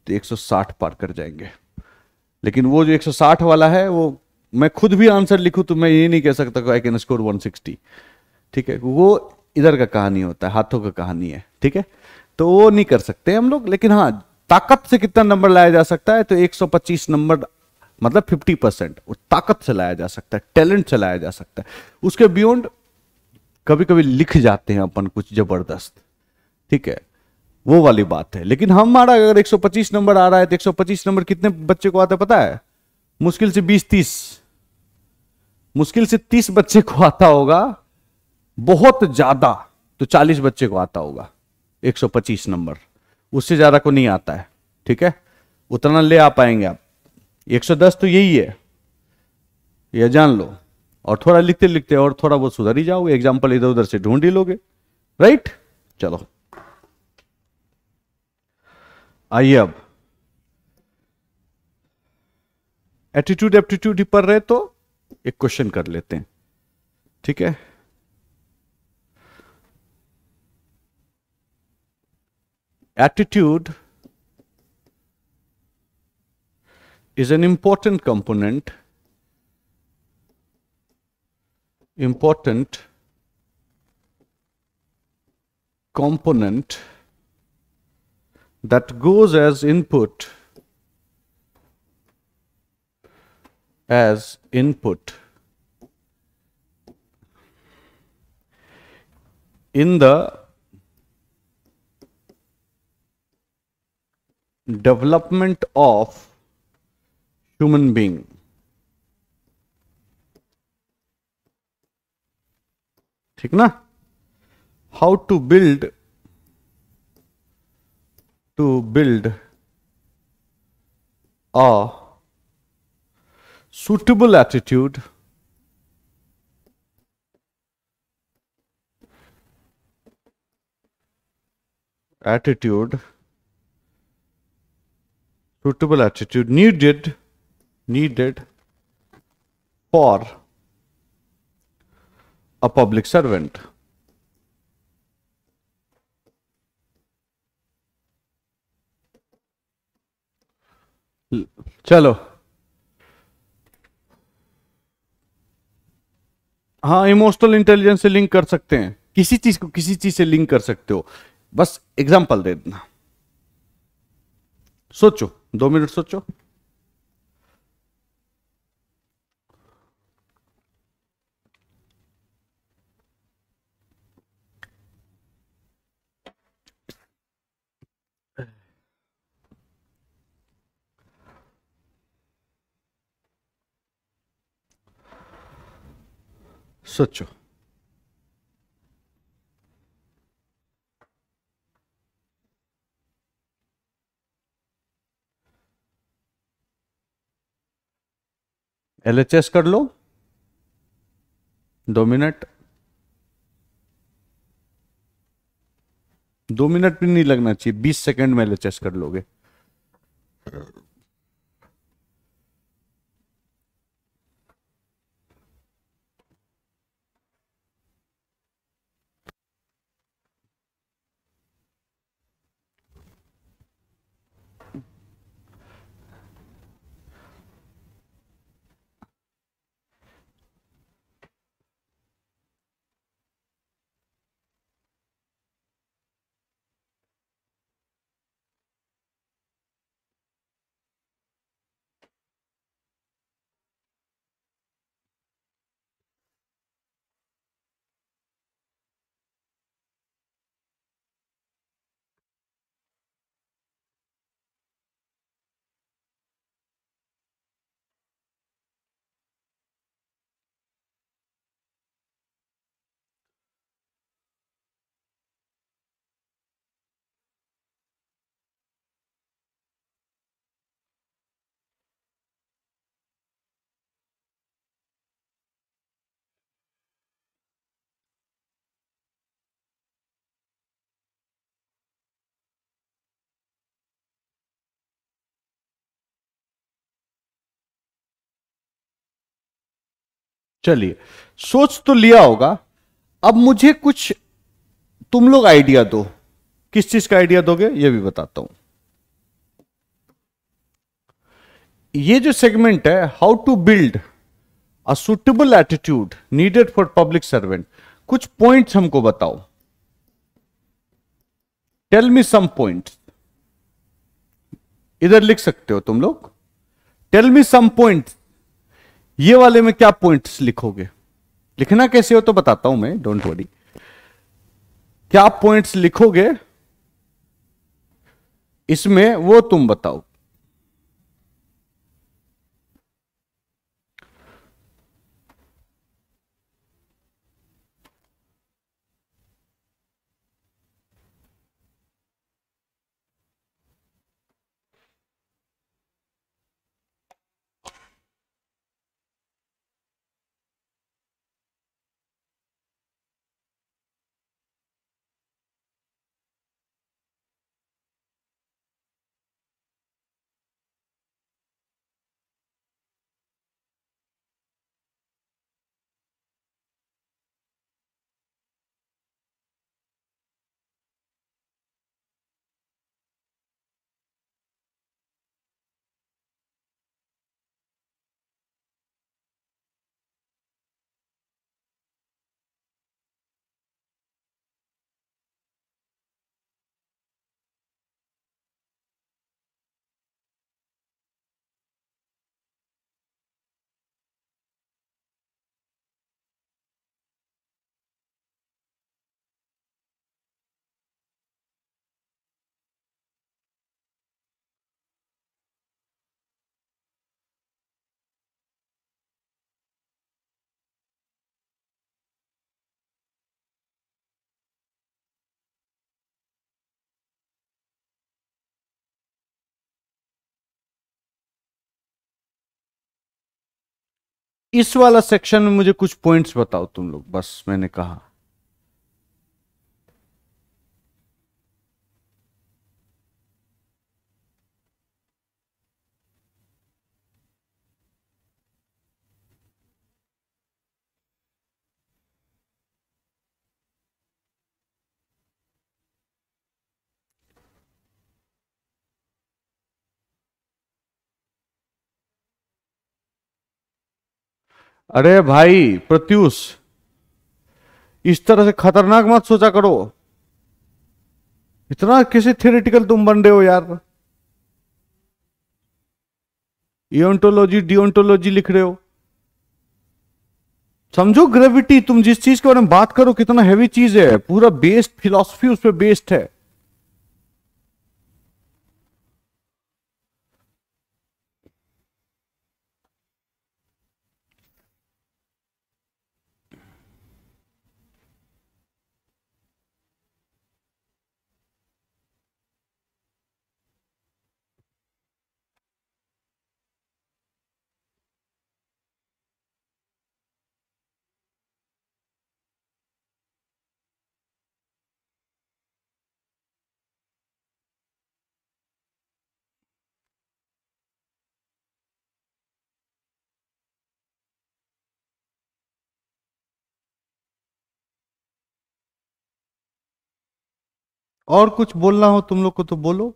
तो 160 पार कर जाएंगे लेकिन वो जो 160 वाला है वो मैं खुद भी आंसर लिखूं तो मैं ये नहीं कह सकता आई कैन स्कोर 160 ठीक है वो इधर का कहानी होता है हाथों का कहानी है ठीक है तो वो नहीं कर सकते हम लोग लेकिन हाँ ताकत से कितना नंबर लाया जा सकता है तो 125 नंबर मतलब 50 परसेंट ताकत से लाया जा सकता है टैलेंट से लाया जा सकता है उसके बियॉन्ड कभी कभी लिख जाते हैं अपन कुछ जबरदस्त ठीक है वो वाली बात है लेकिन हमारा अगर 125 नंबर आ रहा है तो 125 नंबर कितने बच्चे को आता है पता है मुश्किल से 20 30 मुश्किल से तीस बच्चे को आता होगा बहुत ज्यादा तो चालीस बच्चे को आता होगा एक सौ पच्चीस नंबर उससे ज्यादा को नहीं आता है ठीक है उतना ले आ पाएंगे आप एक सौ दस तो यही है यह जान लो और थोड़ा लिखते लिखते और थोड़ा बहुत सुधर ही जाओगे एग्जाम्पल इधर उधर से ढूंढ ही लोगे राइट चलो आइए अब एटीट्यूड एप्टीट्यूड पर रहे तो एक क्वेश्चन कर लेते हैं ठीक है attitude is an important component important component that goes as input as input in the development of human being. ठीक ना how to build to build a suitable attitude attitude suitable attitude needed needed for a public servant चलो हाँ emotional intelligence से link कर सकते हैं किसी चीज को किसी चीज से लिंक कर सकते हो बस एग्जाम्पल दे देना सोचो दो मिनट सोचो सोचो एलएचएस कर लो दो मिनट दो मिनट भी नहीं लगना चाहिए बीस सेकंड में एलएचएस कर लोगे चलिए सोच तो लिया होगा अब मुझे कुछ तुम लोग आइडिया दो किस चीज का आइडिया दोगे ये भी बताता हूं ये जो सेगमेंट है how to build a suitable attitude needed for public servant कुछ पॉइंट्स हमको बताओ टेल मी सम पॉइंट्स इधर लिख सकते हो तुम लोग टेल मी सम पॉइंट्स ये वाले में क्या पॉइंट्स लिखोगे लिखना कैसे हो तो बताता हूं मैं डोंट वरी क्या पॉइंट्स लिखोगे इसमें वो तुम बताओ इस वाला सेक्शन में मुझे कुछ पॉइंट्स बताओ तुम लोग बस मैंने कहा अरे भाई प्रत्युष इस तरह से खतरनाक मत सोचा करो इतना कैसे थियोरिटिकल तुम बन रहे हो यार ईओंटोलॉजी डिओंटोलॉजी लिख रहे हो समझो ग्रेविटी तुम जिस चीज के बारे में बात करो कितना हैवी चीज है पूरा बेस्ड फिलॉसफी उस पर बेस्ड है और कुछ बोलना हो तुम लोग को तो बोलो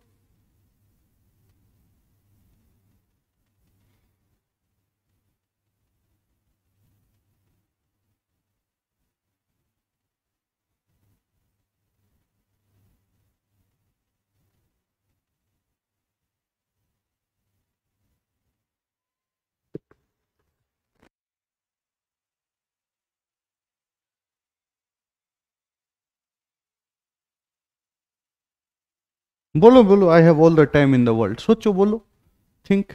बोलो बोलो I have all the time in the world सोचो बोलो थिंक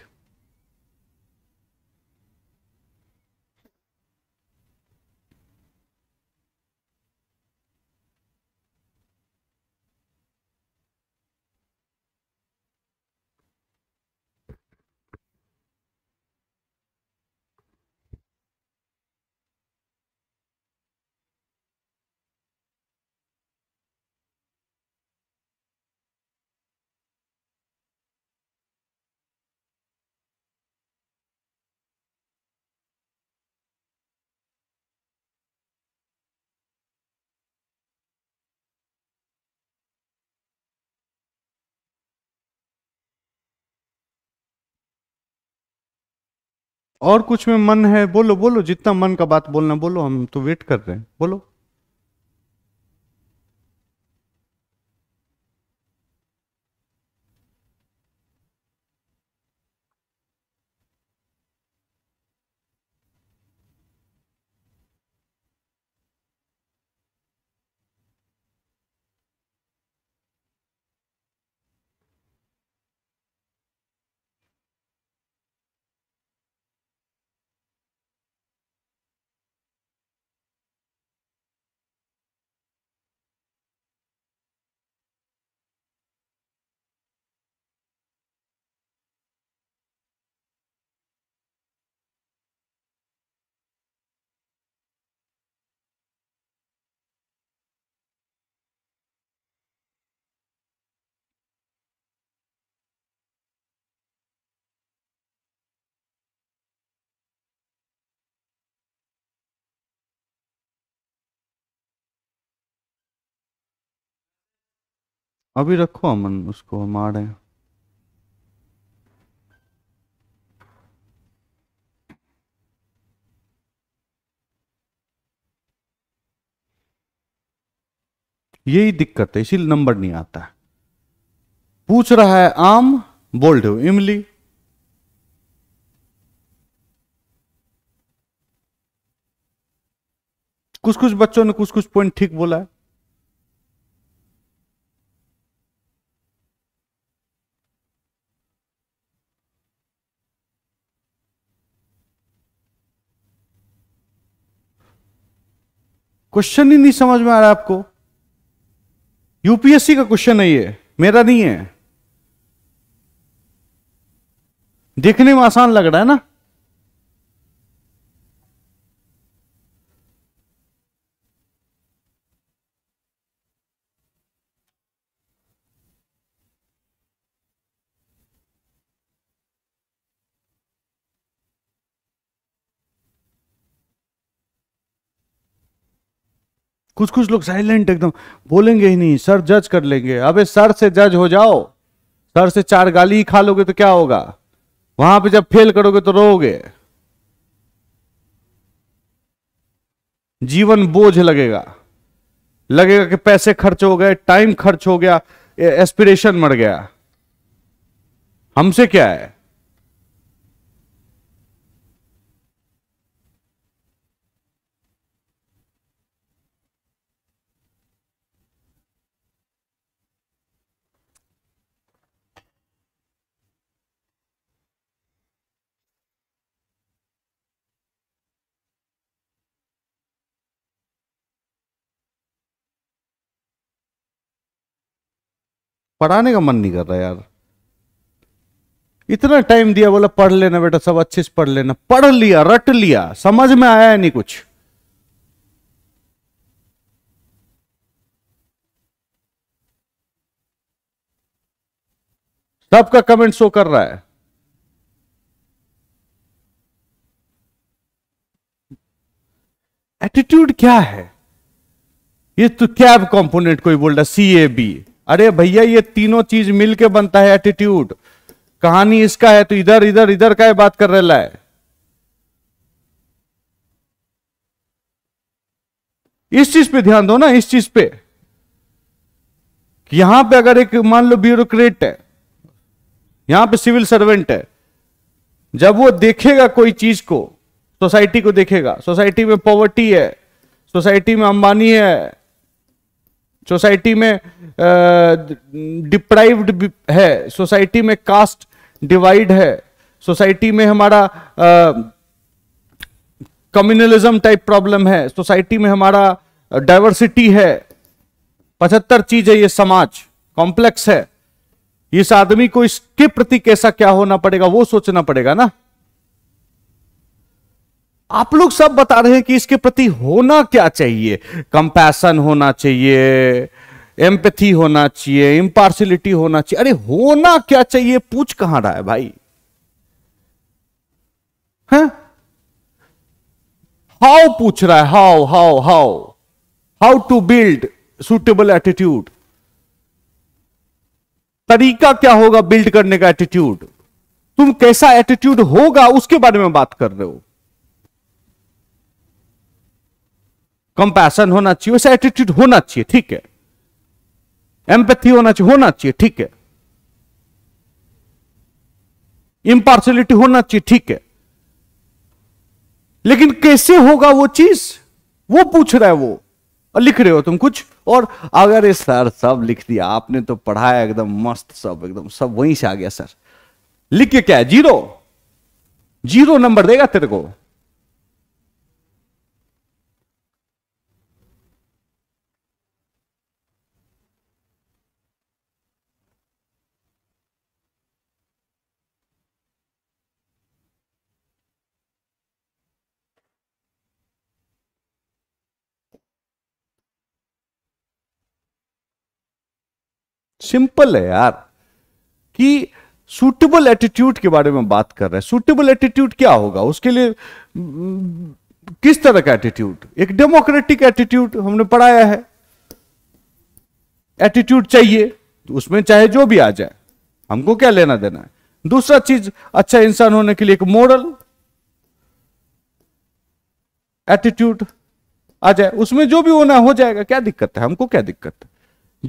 और कुछ में मन है बोलो बोलो जितना मन का बात बोलना बोलो हम तो वेट कर रहे हैं बोलो अभी रखो अमन उसको मारे यही दिक्कत है इसीलिए नंबर नहीं आता है पूछ रहा है आम बोल रहे हो इमली कुछ कुछ बच्चों ने कुछ कुछ पॉइंट ठीक बोला है क्वेश्चन ही नहीं समझ में आ रहा आपको यूपीएससी का क्वेश्चन है ये मेरा नहीं है देखने में आसान लग रहा है ना कुछ कुछ लोग साइलेंट एकदम बोलेंगे ही नहीं सर जज कर लेंगे अबे सर से जज हो जाओ सर से चार गाली ही खा लोगे तो क्या होगा वहां पे जब फेल करोगे तो रोगे जीवन बोझ लगेगा लगेगा कि पैसे खर्च हो गए टाइम खर्च हो गया एस्पिरेशन मर गया हमसे क्या है पढ़ाने का मन नहीं कर रहा यार इतना टाइम दिया बोला पढ़ लेना बेटा सब अच्छे से पढ़ लेना पढ़ लिया रट लिया समझ में आया नहीं कुछ सबका कमेंट शो कर रहा है एटीट्यूड क्या है ये तो कैब कंपोनेंट कोई बोल रहा सी ए बी अरे भैया ये तीनों चीज मिलके बनता है एटीट्यूड कहानी इसका है तो इधर इधर इधर का है बात कर रहे है इस चीज पे ध्यान दो ना इस चीज पे यहां पे अगर एक मान लो ब्यूरोक्रेट है यहां पे सिविल सर्वेंट है जब वो देखेगा कोई चीज को सोसाइटी को देखेगा सोसाइटी में पॉवर्टी है सोसाइटी में अंबानी है सोसाइटी में डिप्राइव्ड है सोसाइटी में कास्ट डिवाइड है सोसाइटी में हमारा कम्युनलिज्म टाइप प्रॉब्लम है सोसाइटी में हमारा डाइवर्सिटी है पचहत्तर चीज है ये समाज कॉम्प्लेक्स है इस आदमी को इसके प्रति कैसा क्या होना पड़ेगा वो सोचना पड़ेगा ना आप लोग सब बता रहे हैं कि इसके प्रति होना क्या चाहिए कंपैशन होना चाहिए एम्पथी होना चाहिए इंपार्सिलिटी होना चाहिए अरे होना क्या चाहिए पूछ कहां रहा है भाई है हाउ पूछ रहा है how how how how to build suitable attitude तरीका क्या होगा बिल्ड करने का एटीट्यूड तुम कैसा एटीट्यूड होगा उसके बारे में बात कर रहे हो कंपैशन होना चाहिए वैसा एटीट्यूड होना चाहिए ठीक है एम्पैथी होना चाहिए होना चाहिए ठीक है इंपार्शलिटी होना चाहिए ठीक है लेकिन कैसे होगा वो चीज वो पूछ रहा है वो और लिख रहे हो तुम कुछ और अगर सर सब लिख दिया आपने तो पढ़ाया एकदम मस्त सब एकदम सब वहीं से आ गया सर लिख के क्या है जीरो जीरो नंबर देगा तेरे को सिंपल है यार कि सूटेबल एटीट्यूड के बारे में बात कर रहे हैं सुटेबल एटीट्यूड क्या होगा उसके लिए हम्म, किस तरह का एटीट्यूड एक डेमोक्रेटिक एटीट्यूड हमने पढ़ाया है एटीट्यूड चाहिए तो उसमें चाहे जो भी आ जाए हमको क्या लेना देना है दूसरा चीज अच्छा इंसान होने के लिए एक मॉरल एटीट्यूड आ जाए उसमें जो भी होना हो जाएगा क्या दिक्कत है हमको क्या दिक्कत है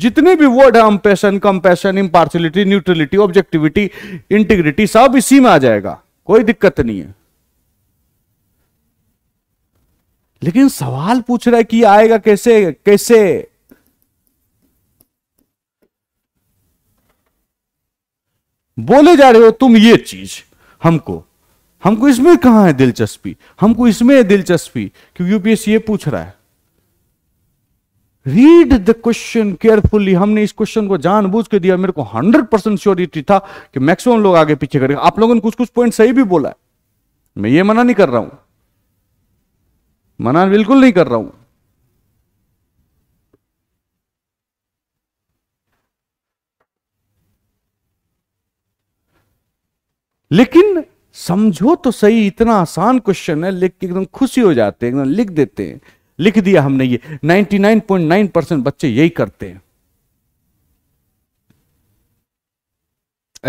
जितने भी वर्ड है अम्पेशन compassion impartiality neutrality objectivity integrity सब इसी में आ जाएगा कोई दिक्कत नहीं है लेकिन सवाल पूछ रहा है कि आएगा कैसे कैसे बोले जा रहे हो तुम ये चीज हमको हमको इसमें कहां है दिलचस्पी हमको इसमें है दिलचस्पी क्योंकि यूपीएससी ये पूछ रहा है रीड द क्वेश्चन केयरफुली हमने इस क्वेश्चन को जानबूझ के दिया मेरे को हंड्रेड परसेंट श्योरिटी था कि मैक्सिमम लोग आगे पीछे करेंगे आप लोगों ने कुछ कुछ पॉइंट सही भी बोला है मैं ये मना नहीं कर रहा हूं मना बिल्कुल नहीं कर रहा हूं लेकिन समझो तो सही इतना आसान क्वेश्चन है लिख के एकदम खुशी हो जाते हैं एकदम लिख देते हैं लिख दिया हमने ये 99.9 परसेंट बच्चे यही करते हैं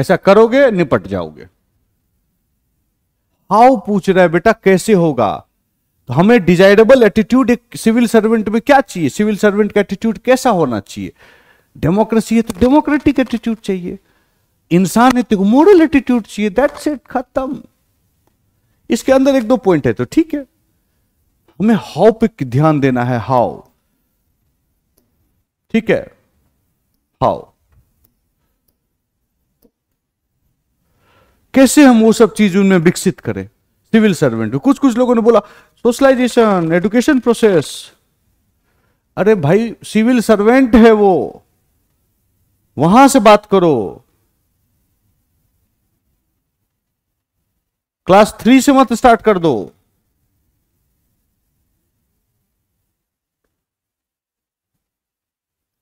ऐसा करोगे निपट जाओगे हाउ पूछ रहा है बेटा कैसे होगा तो हमें डिजायरेबल एटीट्यूड एक सिविल सर्वेंट में क्या चाहिए सिविल सर्वेंट का एटीट्यूड कैसा होना चाहिए डेमोक्रेसी है तो डेमोक्रेटिक एटीट्यूड चाहिए इंसान है तो मॉरल एटीट्यूड चाहिए दैट्स इट खत्म इसके अंदर एक दो पॉइंट है तो ठीक है हमें हाउ पे ध्यान देना है हाउ ठीक है हाउ कैसे हम वो सब चीज उनमें विकसित करें सिविल सर्वेंट कुछ कुछ लोगों ने बोला सोशलाइजेशन एडुकेशन प्रोसेस अरे भाई सिविल सर्वेंट है वो वहां से बात करो क्लास थ्री से मत स्टार्ट कर दो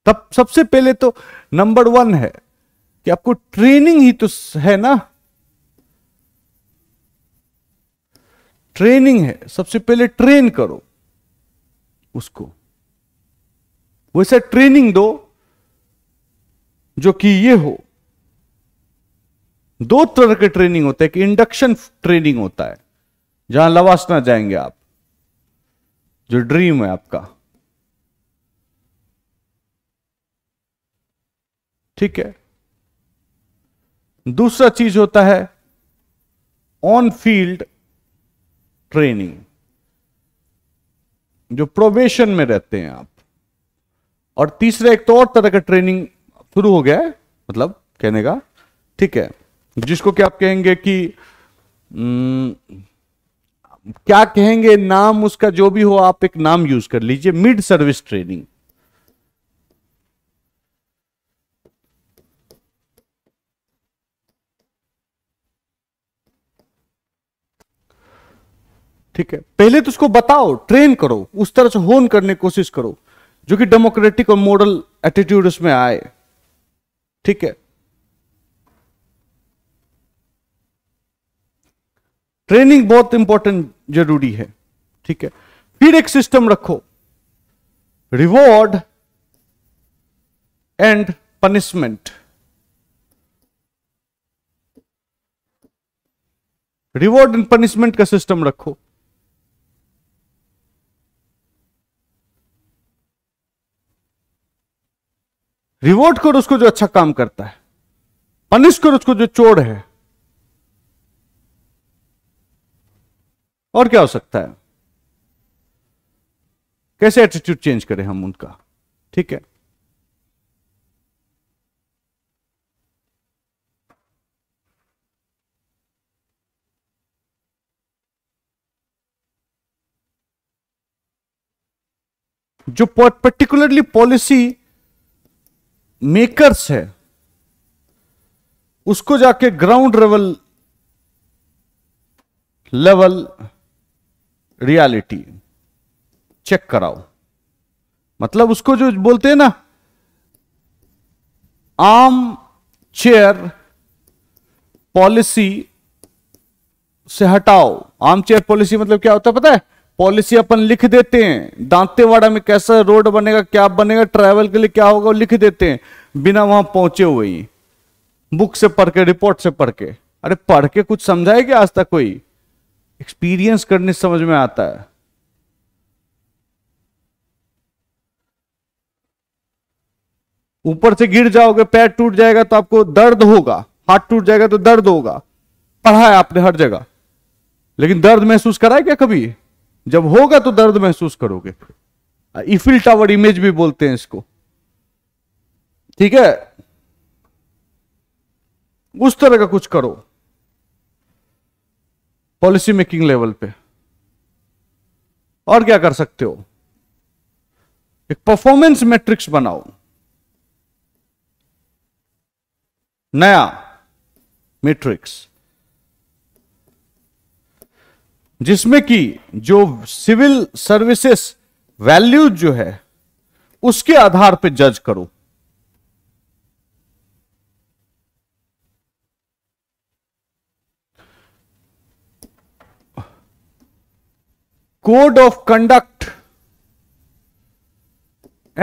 तब सबसे पहले तो नंबर वन है कि आपको ट्रेनिंग ही तो है ना ट्रेनिंग है सबसे पहले ट्रेन करो उसको वैसे ट्रेनिंग दो जो कि ये हो दो तरह के ट्रेनिंग होते हैं कि इंडक्शन ट्रेनिंग होता है जहां लवासना जाएंगे आप जो ड्रीम है आपका ठीक है दूसरा चीज होता है ऑन फील्ड ट्रेनिंग जो प्रोबेशन में रहते हैं आप और तीसरा एक तो और तरह का ट्रेनिंग शुरू हो गया है मतलब कहने का ठीक है जिसको क्या आप कहेंगे कि हम्म, क्या कहेंगे नाम उसका जो भी हो आप एक नाम यूज कर लीजिए मिड सर्विस ट्रेनिंग ठीक है पहले तो उसको बताओ ट्रेन करो उस तरह से होन करने की कोशिश करो जो कि डेमोक्रेटिक और मॉडल एटीट्यूड उसमें आए ठीक है ट्रेनिंग बहुत इंपॉर्टेंट जरूरी है ठीक है फिर एक सिस्टम रखो reward and punishment reward and punishment का सिस्टम रखो रिवॉर्ड करो उसको जो अच्छा काम करता है पनिश करो उसको जो चोर है और क्या हो सकता है कैसे एटीट्यूड चेंज करें हम उनका ठीक है जो पर्टिकुलरली पॉलिसी मेकर्स है उसको जाके ground level level reality check कराओ मतलब उसको जो बोलते हैं ना आम चेयर पॉलिसी से हटाओ आम चेयर पॉलिसी मतलब क्या होता है पता है पॉलिसी अपन लिख देते हैं दांतेवाड़ा में कैसा रोड बनेगा क्या बनेगा ट्रैवल के लिए क्या होगा वो लिख देते हैं बिना वहां पहुंचे हुए ही बुक से पढ़ के रिपोर्ट से पढ़ के अरे पढ़ के कुछ समझाएगा आज तक कोई एक्सपीरियंस करने समझ में आता है ऊपर से गिर जाओगे पैर टूट जाएगा तो आपको दर्द होगा हाथ टूट जाएगा तो दर्द होगा पढ़ा है आपने हर जगह लेकिन दर्द महसूस कराए क्या कभी जब होगा तो दर्द महसूस करोगे इफिल टावर इमेज भी बोलते हैं इसको ठीक है उस तरह का कुछ करो पॉलिसी मेकिंग लेवल पे और क्या कर सकते हो एक परफॉर्मेंस मैट्रिक्स बनाओ नया मैट्रिक्स जिसमें कि जो सिविल सर्विसेस वैल्यूज जो है उसके आधार पर जज करो code of conduct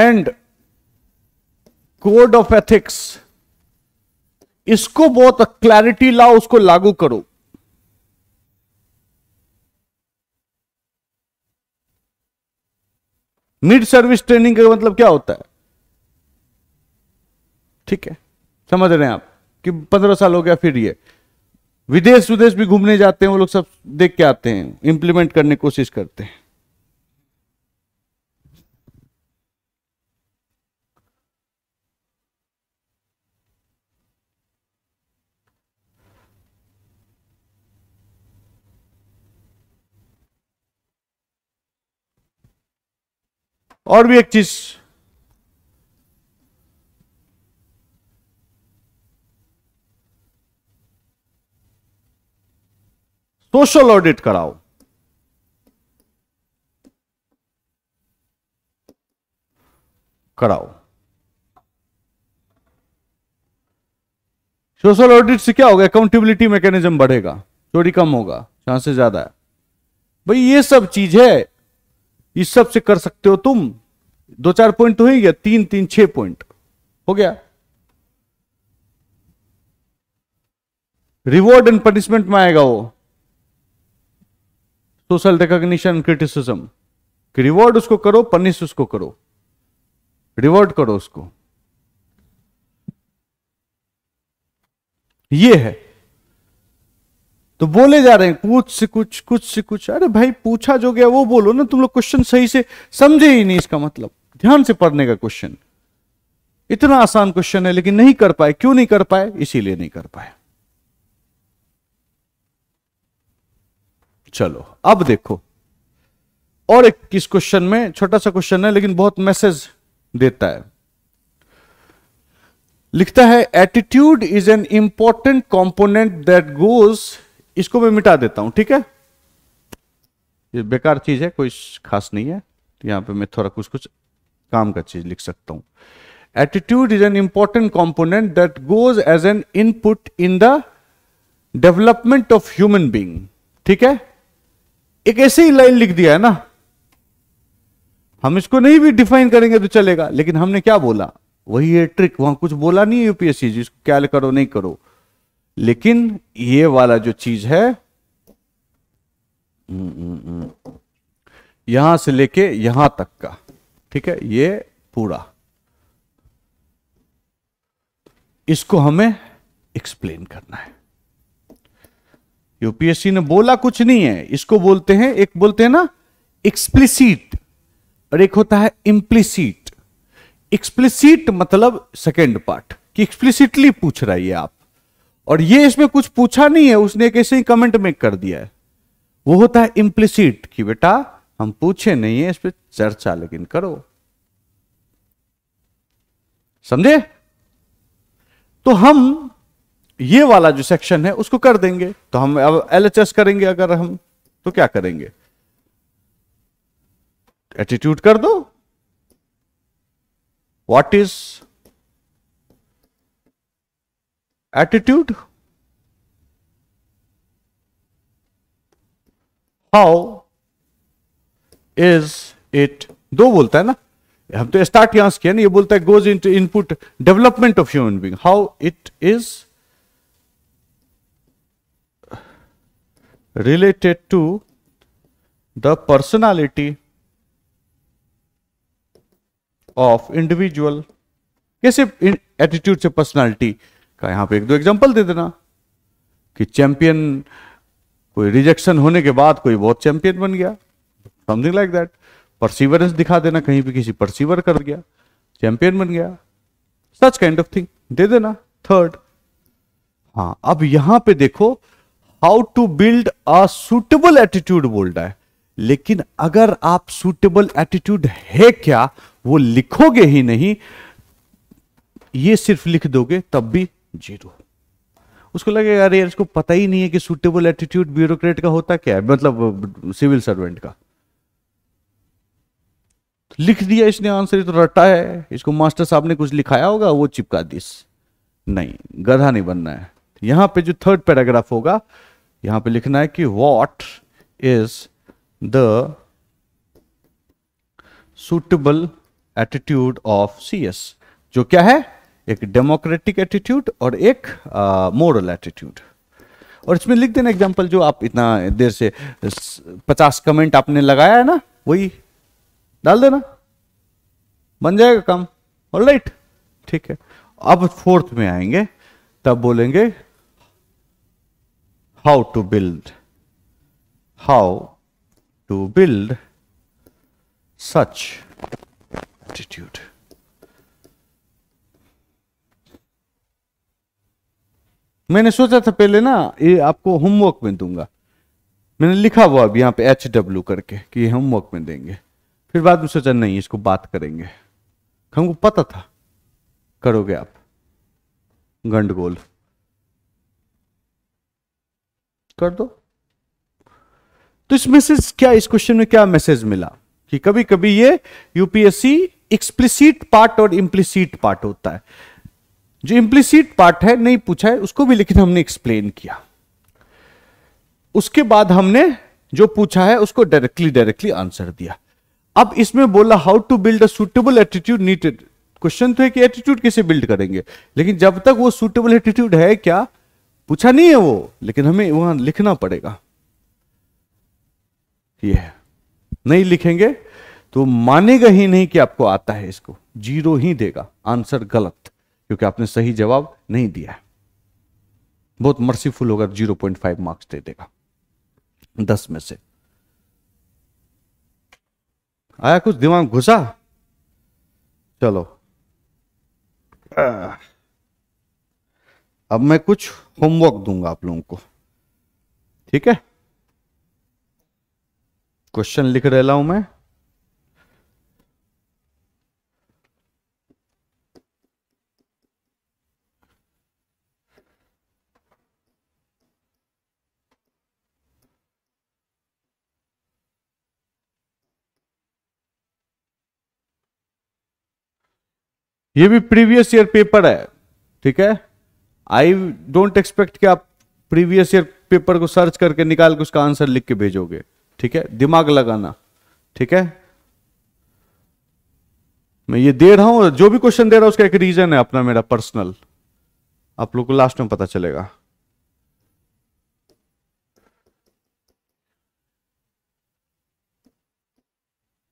and code of ethics इसको बहुत क्लैरिटी लाओ उसको लागू करो मिड सर्विस ट्रेनिंग का मतलब क्या होता है ठीक है समझ रहे हैं आप कि पंद्रह साल हो गया फिर ये विदेश विदेश भी घूमने जाते हैं वो लोग सब देख के आते हैं इंप्लीमेंट करने की कोशिश करते हैं और भी एक चीज सोशल ऑडिट कराओ कराओ सोशल ऑडिट से क्या होगा अकाउंटेबिलिटी मैकेनिज्म बढ़ेगा चोरी कम होगा चांसेस ज्यादा है भाई ये सब चीज है इस सब से कर सकते हो तुम दो चार पॉइंट तो हो ही गया तीन तीन छह पॉइंट हो गया रिवॉर्ड एंड पनिशमेंट में आएगा वो सोशल रिकॉग्निशन क्रिटिसिज्म कि रिवॉर्ड उसको करो पनिश उसको करो रिवॉर्ड करो उसको ये है तो बोले जा रहे हैं कुछ से कुछ कुछ से कुछ अरे भाई पूछा जो गया वो बोलो ना तुम लोग क्वेश्चन सही से समझे ही नहीं इसका मतलब ध्यान से पढ़ने का क्वेश्चन इतना आसान क्वेश्चन है लेकिन नहीं कर पाए क्यों नहीं कर पाए इसीलिए नहीं कर पाए चलो अब देखो और एक किस क्वेश्चन में छोटा सा क्वेश्चन है लेकिन बहुत मैसेज देता है लिखता है attitude is an important component that goes इसको मैं मिटा देता हूं ठीक है ये बेकार चीज है कोई खास नहीं है तो यहाँ पे मैं थोड़ा कुछ कुछ काम का चीज लिख सकता हूं attitude is an important component that goes as an input in the development of human being ठीक है एक ऐसे ही लाइन लिख दिया है ना हम इसको नहीं भी डिफाइन करेंगे तो चलेगा लेकिन हमने क्या बोला वही है ट्रिक वहां कुछ बोला नहीं यूपीएससी जी क्या करो नहीं करो लेकिन ये वाला जो चीज है हम्म, हम्म, हम्म, यहां से लेके यहां तक का ठीक है ये पूरा इसको हमें एक्सप्लेन करना है यूपीएससी ने बोला कुछ नहीं है इसको बोलते हैं एक बोलते हैं ना एक्सप्लिसिट और एक होता है इम्प्लिसिट एक्सप्लिसिट मतलब सेकेंड पार्ट कि एक्सप्लिसिटली पूछ रहा है ये आप और ये इसमें कुछ पूछा नहीं है उसने कैसे ही कमेंट में कर दिया है वो होता है इम्प्लिसिट कि बेटा हम पूछे नहीं है इस पर चर्चा लेकिन करो समझे तो हम ये वाला जो सेक्शन है उसको कर देंगे तो हम अब एलएचएस करेंगे अगर हम तो क्या करेंगे एटीट्यूड कर दो what is attitude how is it दो बोलता है ना हम तो स्टार्ट यहां से किया ना ये बोलता है goes into input development of human being how it is related to the personality of individual कैसे एटीट्यूड से पर्सनैलिटी का यहां पे एक दो एग्जाम्पल दे देना कि चैंपियन कोई रिजेक्शन होने के बाद कोई बहुत चैंपियन बन गया समथिंग लाइक दैट परसिवरेंस दिखा देना कहीं भी किसी परसिवर कर गया चैंपियन बन गया सच काइंड ऑफ थिंग दे देना थर्ड हाँ अब यहां पे देखो how to build a suitable attitude बोल रहा है लेकिन अगर आप सुटेबल एटीट्यूड है क्या वो लिखोगे ही नहीं ये सिर्फ लिख दोगे तब भी जीरो उसको लगेगा अरे यार इसको पता ही नहीं है कि सूटेबल एटीट्यूड ब्यूरोक्रेट का होता क्या है मतलब सिविल सर्वेंट का लिख दिया इसने आंसर तो रटा है इसको मास्टर साहब ने कुछ लिखाया होगा वो चिपका दिस नहीं गधा नहीं बनना है यहां पे जो थर्ड पैराग्राफ होगा यहां पे लिखना है कि what is the suitable attitude of C S जो क्या है एक डेमोक्रेटिक एटीट्यूड और एक मोरल एटीट्यूड और इसमें लिख देना एग्जाम्पल जो आप इतना देर से पचास कमेंट आपने लगाया है ना वही डाल देना बन जाएगा काम और राइट ठीक है अब फोर्थ में आएंगे तब बोलेंगे how to build how to build such attitude मैंने सोचा था पहले ना ये आपको होमवर्क में दूंगा मैंने लिखा हुआ अब यहाँ पे एच डब्ल्यू करके कि ये होमवर्क में देंगे फिर बाद में सोचा नहीं इसको बात करेंगे हमको पता था करोगे आप गंडगोल कर दो तो इस मैसेज क्या इस क्वेश्चन में क्या मैसेज मिला कि कभी कभी ये यूपीएससी एक्सप्लिसिट पार्ट और इम्प्लिसिट पार्ट होता है जो इम्प्लिसिट पार्ट है नहीं पूछा है उसको भी लेकिन हमने एक्सप्लेन किया उसके बाद हमने जो पूछा है उसको डायरेक्टली डायरेक्टली आंसर दिया अब इसमें बोला how to build a suitable attitude needed question तो है कि एटीट्यूड कैसे बिल्ड करेंगे लेकिन जब तक वो सुटेबल एटीट्यूड है क्या पूछा नहीं है वो लेकिन हमें वहां लिखना पड़ेगा ये नहीं लिखेंगे तो मानेगा ही नहीं कि आपको आता है इसको जीरो ही देगा आंसर गलत क्योंकि आपने सही जवाब नहीं दिया है बहुत मर्सीफुल होगा जीरो पॉइंट फाइव मार्क्स दे देगा दस में से आया कुछ दिमाग घुसा चलो अब मैं कुछ होमवर्क दूंगा आप लोगों को ठीक है क्वेश्चन लिख रहा हूं मैं ये भी प्रीवियस ईयर पेपर है ठीक है आई डोंट एक्सपेक्ट कि आप प्रीवियस ईयर पेपर को सर्च करके निकाल के उसका आंसर लिख के भेजोगे ठीक है दिमाग लगाना ठीक है मैं ये दे रहा हूं जो भी क्वेश्चन दे रहा हूं उसका एक रीजन है अपना मेरा पर्सनल आप लोग को लास्ट में पता चलेगा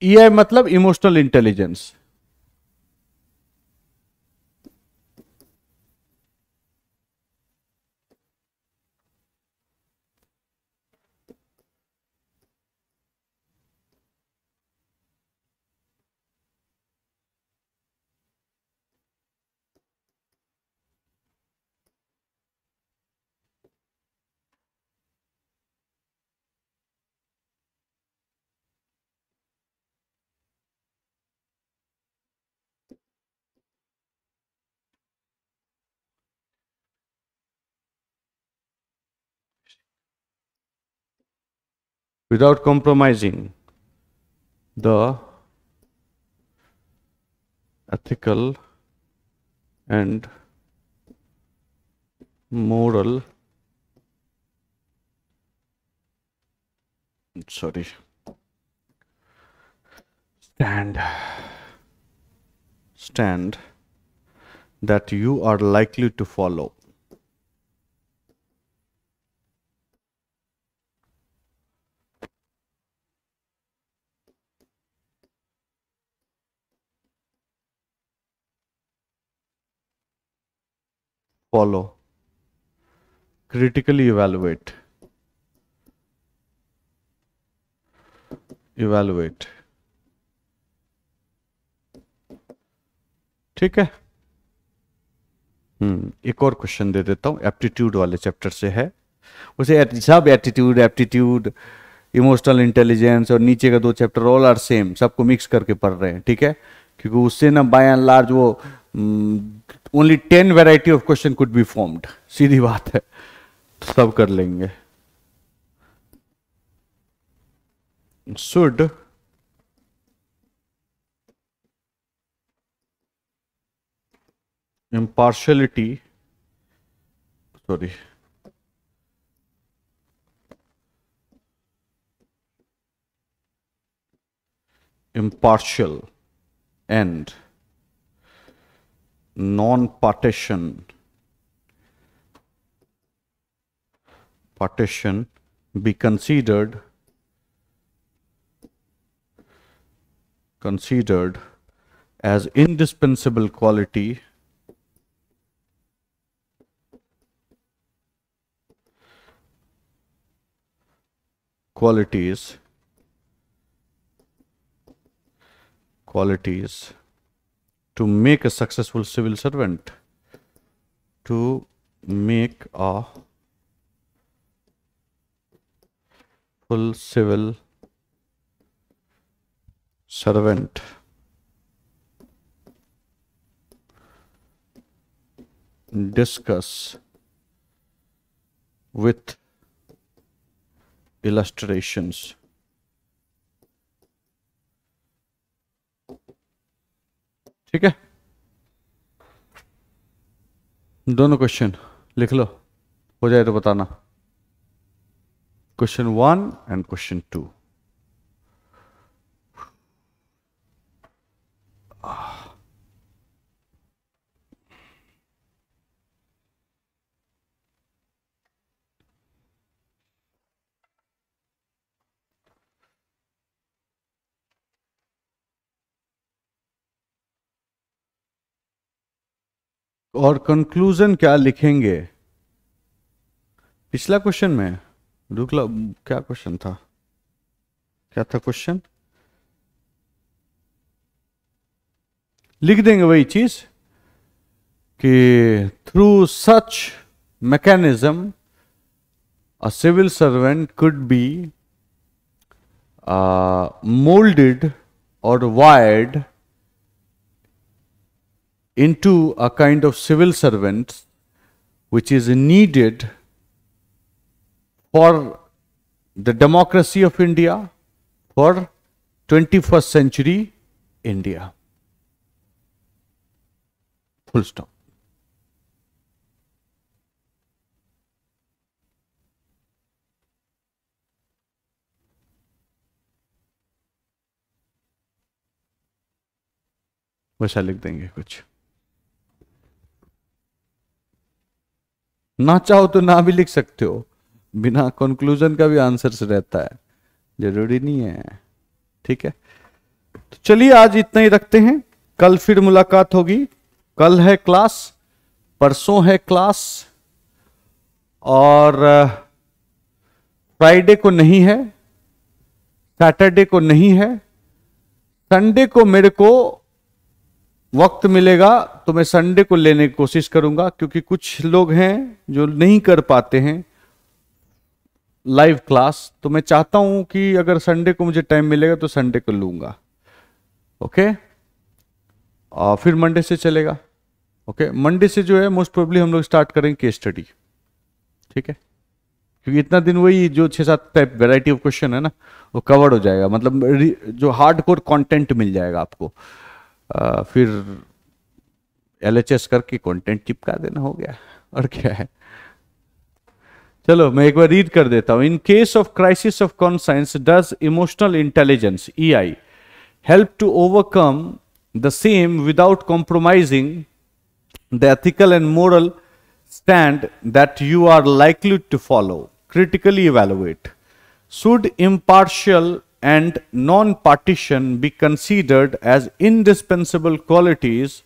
ई e मतलब emotional intelligence without compromising the ethical and moral sorry stand stand that you are likely to follow follow critically evaluate evaluate ठीक है हम्म एक और क्वेश्चन दे देता हूं एप्टीट्यूड वाले चैप्टर से है उसे सब एटीट्यूड एप्टीट्यूड इमोशनल इंटेलिजेंस और नीचे का दो चैप्टर ऑल आर सेम सबको मिक्स करके पढ़ रहे हैं ठीक है क्योंकि उससे ना बाय एंड लार्ज वो hmm, only ten variety of question could be formed सीधी बात है तो सब कर लेंगे should impartiality sorry impartial and non-partition partition be considered considered as indispensable quality qualities qualities to make a successful civil servant to make a full civil servant discuss with illustrations ठीक है दोनों क्वेश्चन लिख लो हो जाए तो बताना question one and question two और conclusion क्या लिखेंगे पिछला क्वेश्चन में रुकला क्या क्वेश्चन था क्या था क्वेश्चन लिख देंगे वही चीज कि through such mechanism a civil servant could be moulded और wired into a kind of civil servant which is needed for the democracy of India, for 21st century India. Full stop. वैसा लिख देंगे कुछ ना चाहो तो ना भी लिख सकते हो बिना कंक्लूजन का भी आंसर रहता है जरूरी नहीं है ठीक है तो चलिए आज इतना ही रखते हैं कल फिर मुलाकात होगी कल है क्लास परसों है क्लास और फ्राइडे को नहीं है सैटरडे को नहीं है संडे को मेरे को वक्त मिलेगा तो मैं संडे को लेने की कोशिश करूंगा क्योंकि कुछ लोग हैं जो नहीं कर पाते हैं लाइव क्लास तो मैं चाहता हूं कि अगर संडे को मुझे टाइम मिलेगा तो संडे को लूंगा ओके और फिर मंडे से चलेगा ओके मंडे से जो है मोस्ट प्रोबली हम लोग स्टार्ट करेंगे केस स्टडी ठीक है क्योंकि इतना दिन वही जो छह सात टाइप वेराइटी ऑफ क्वेश्चन है ना वो कवर हो जाएगा मतलब जो हार्ड कोर कॉन्टेंट मिल जाएगा आपको फिर एल करके कंटेंट चिपका देना हो गया और क्या है चलो मैं एक बार रीड कर देता हूं in case of crisis of conscience does emotional intelligence E I help to overcome the same without compromising the ethical and moral stand that you are likely to follow critically evaluate should impartial and non-partition be considered as indispensable qualities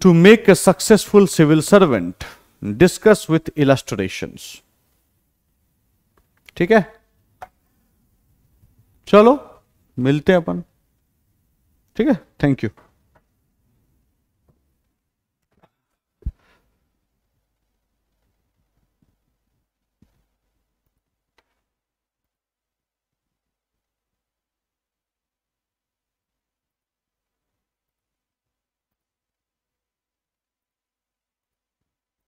to make a successful civil servant discuss with illustrations ठीक है चलो मिलते हैं अपन ठीक है Thank you.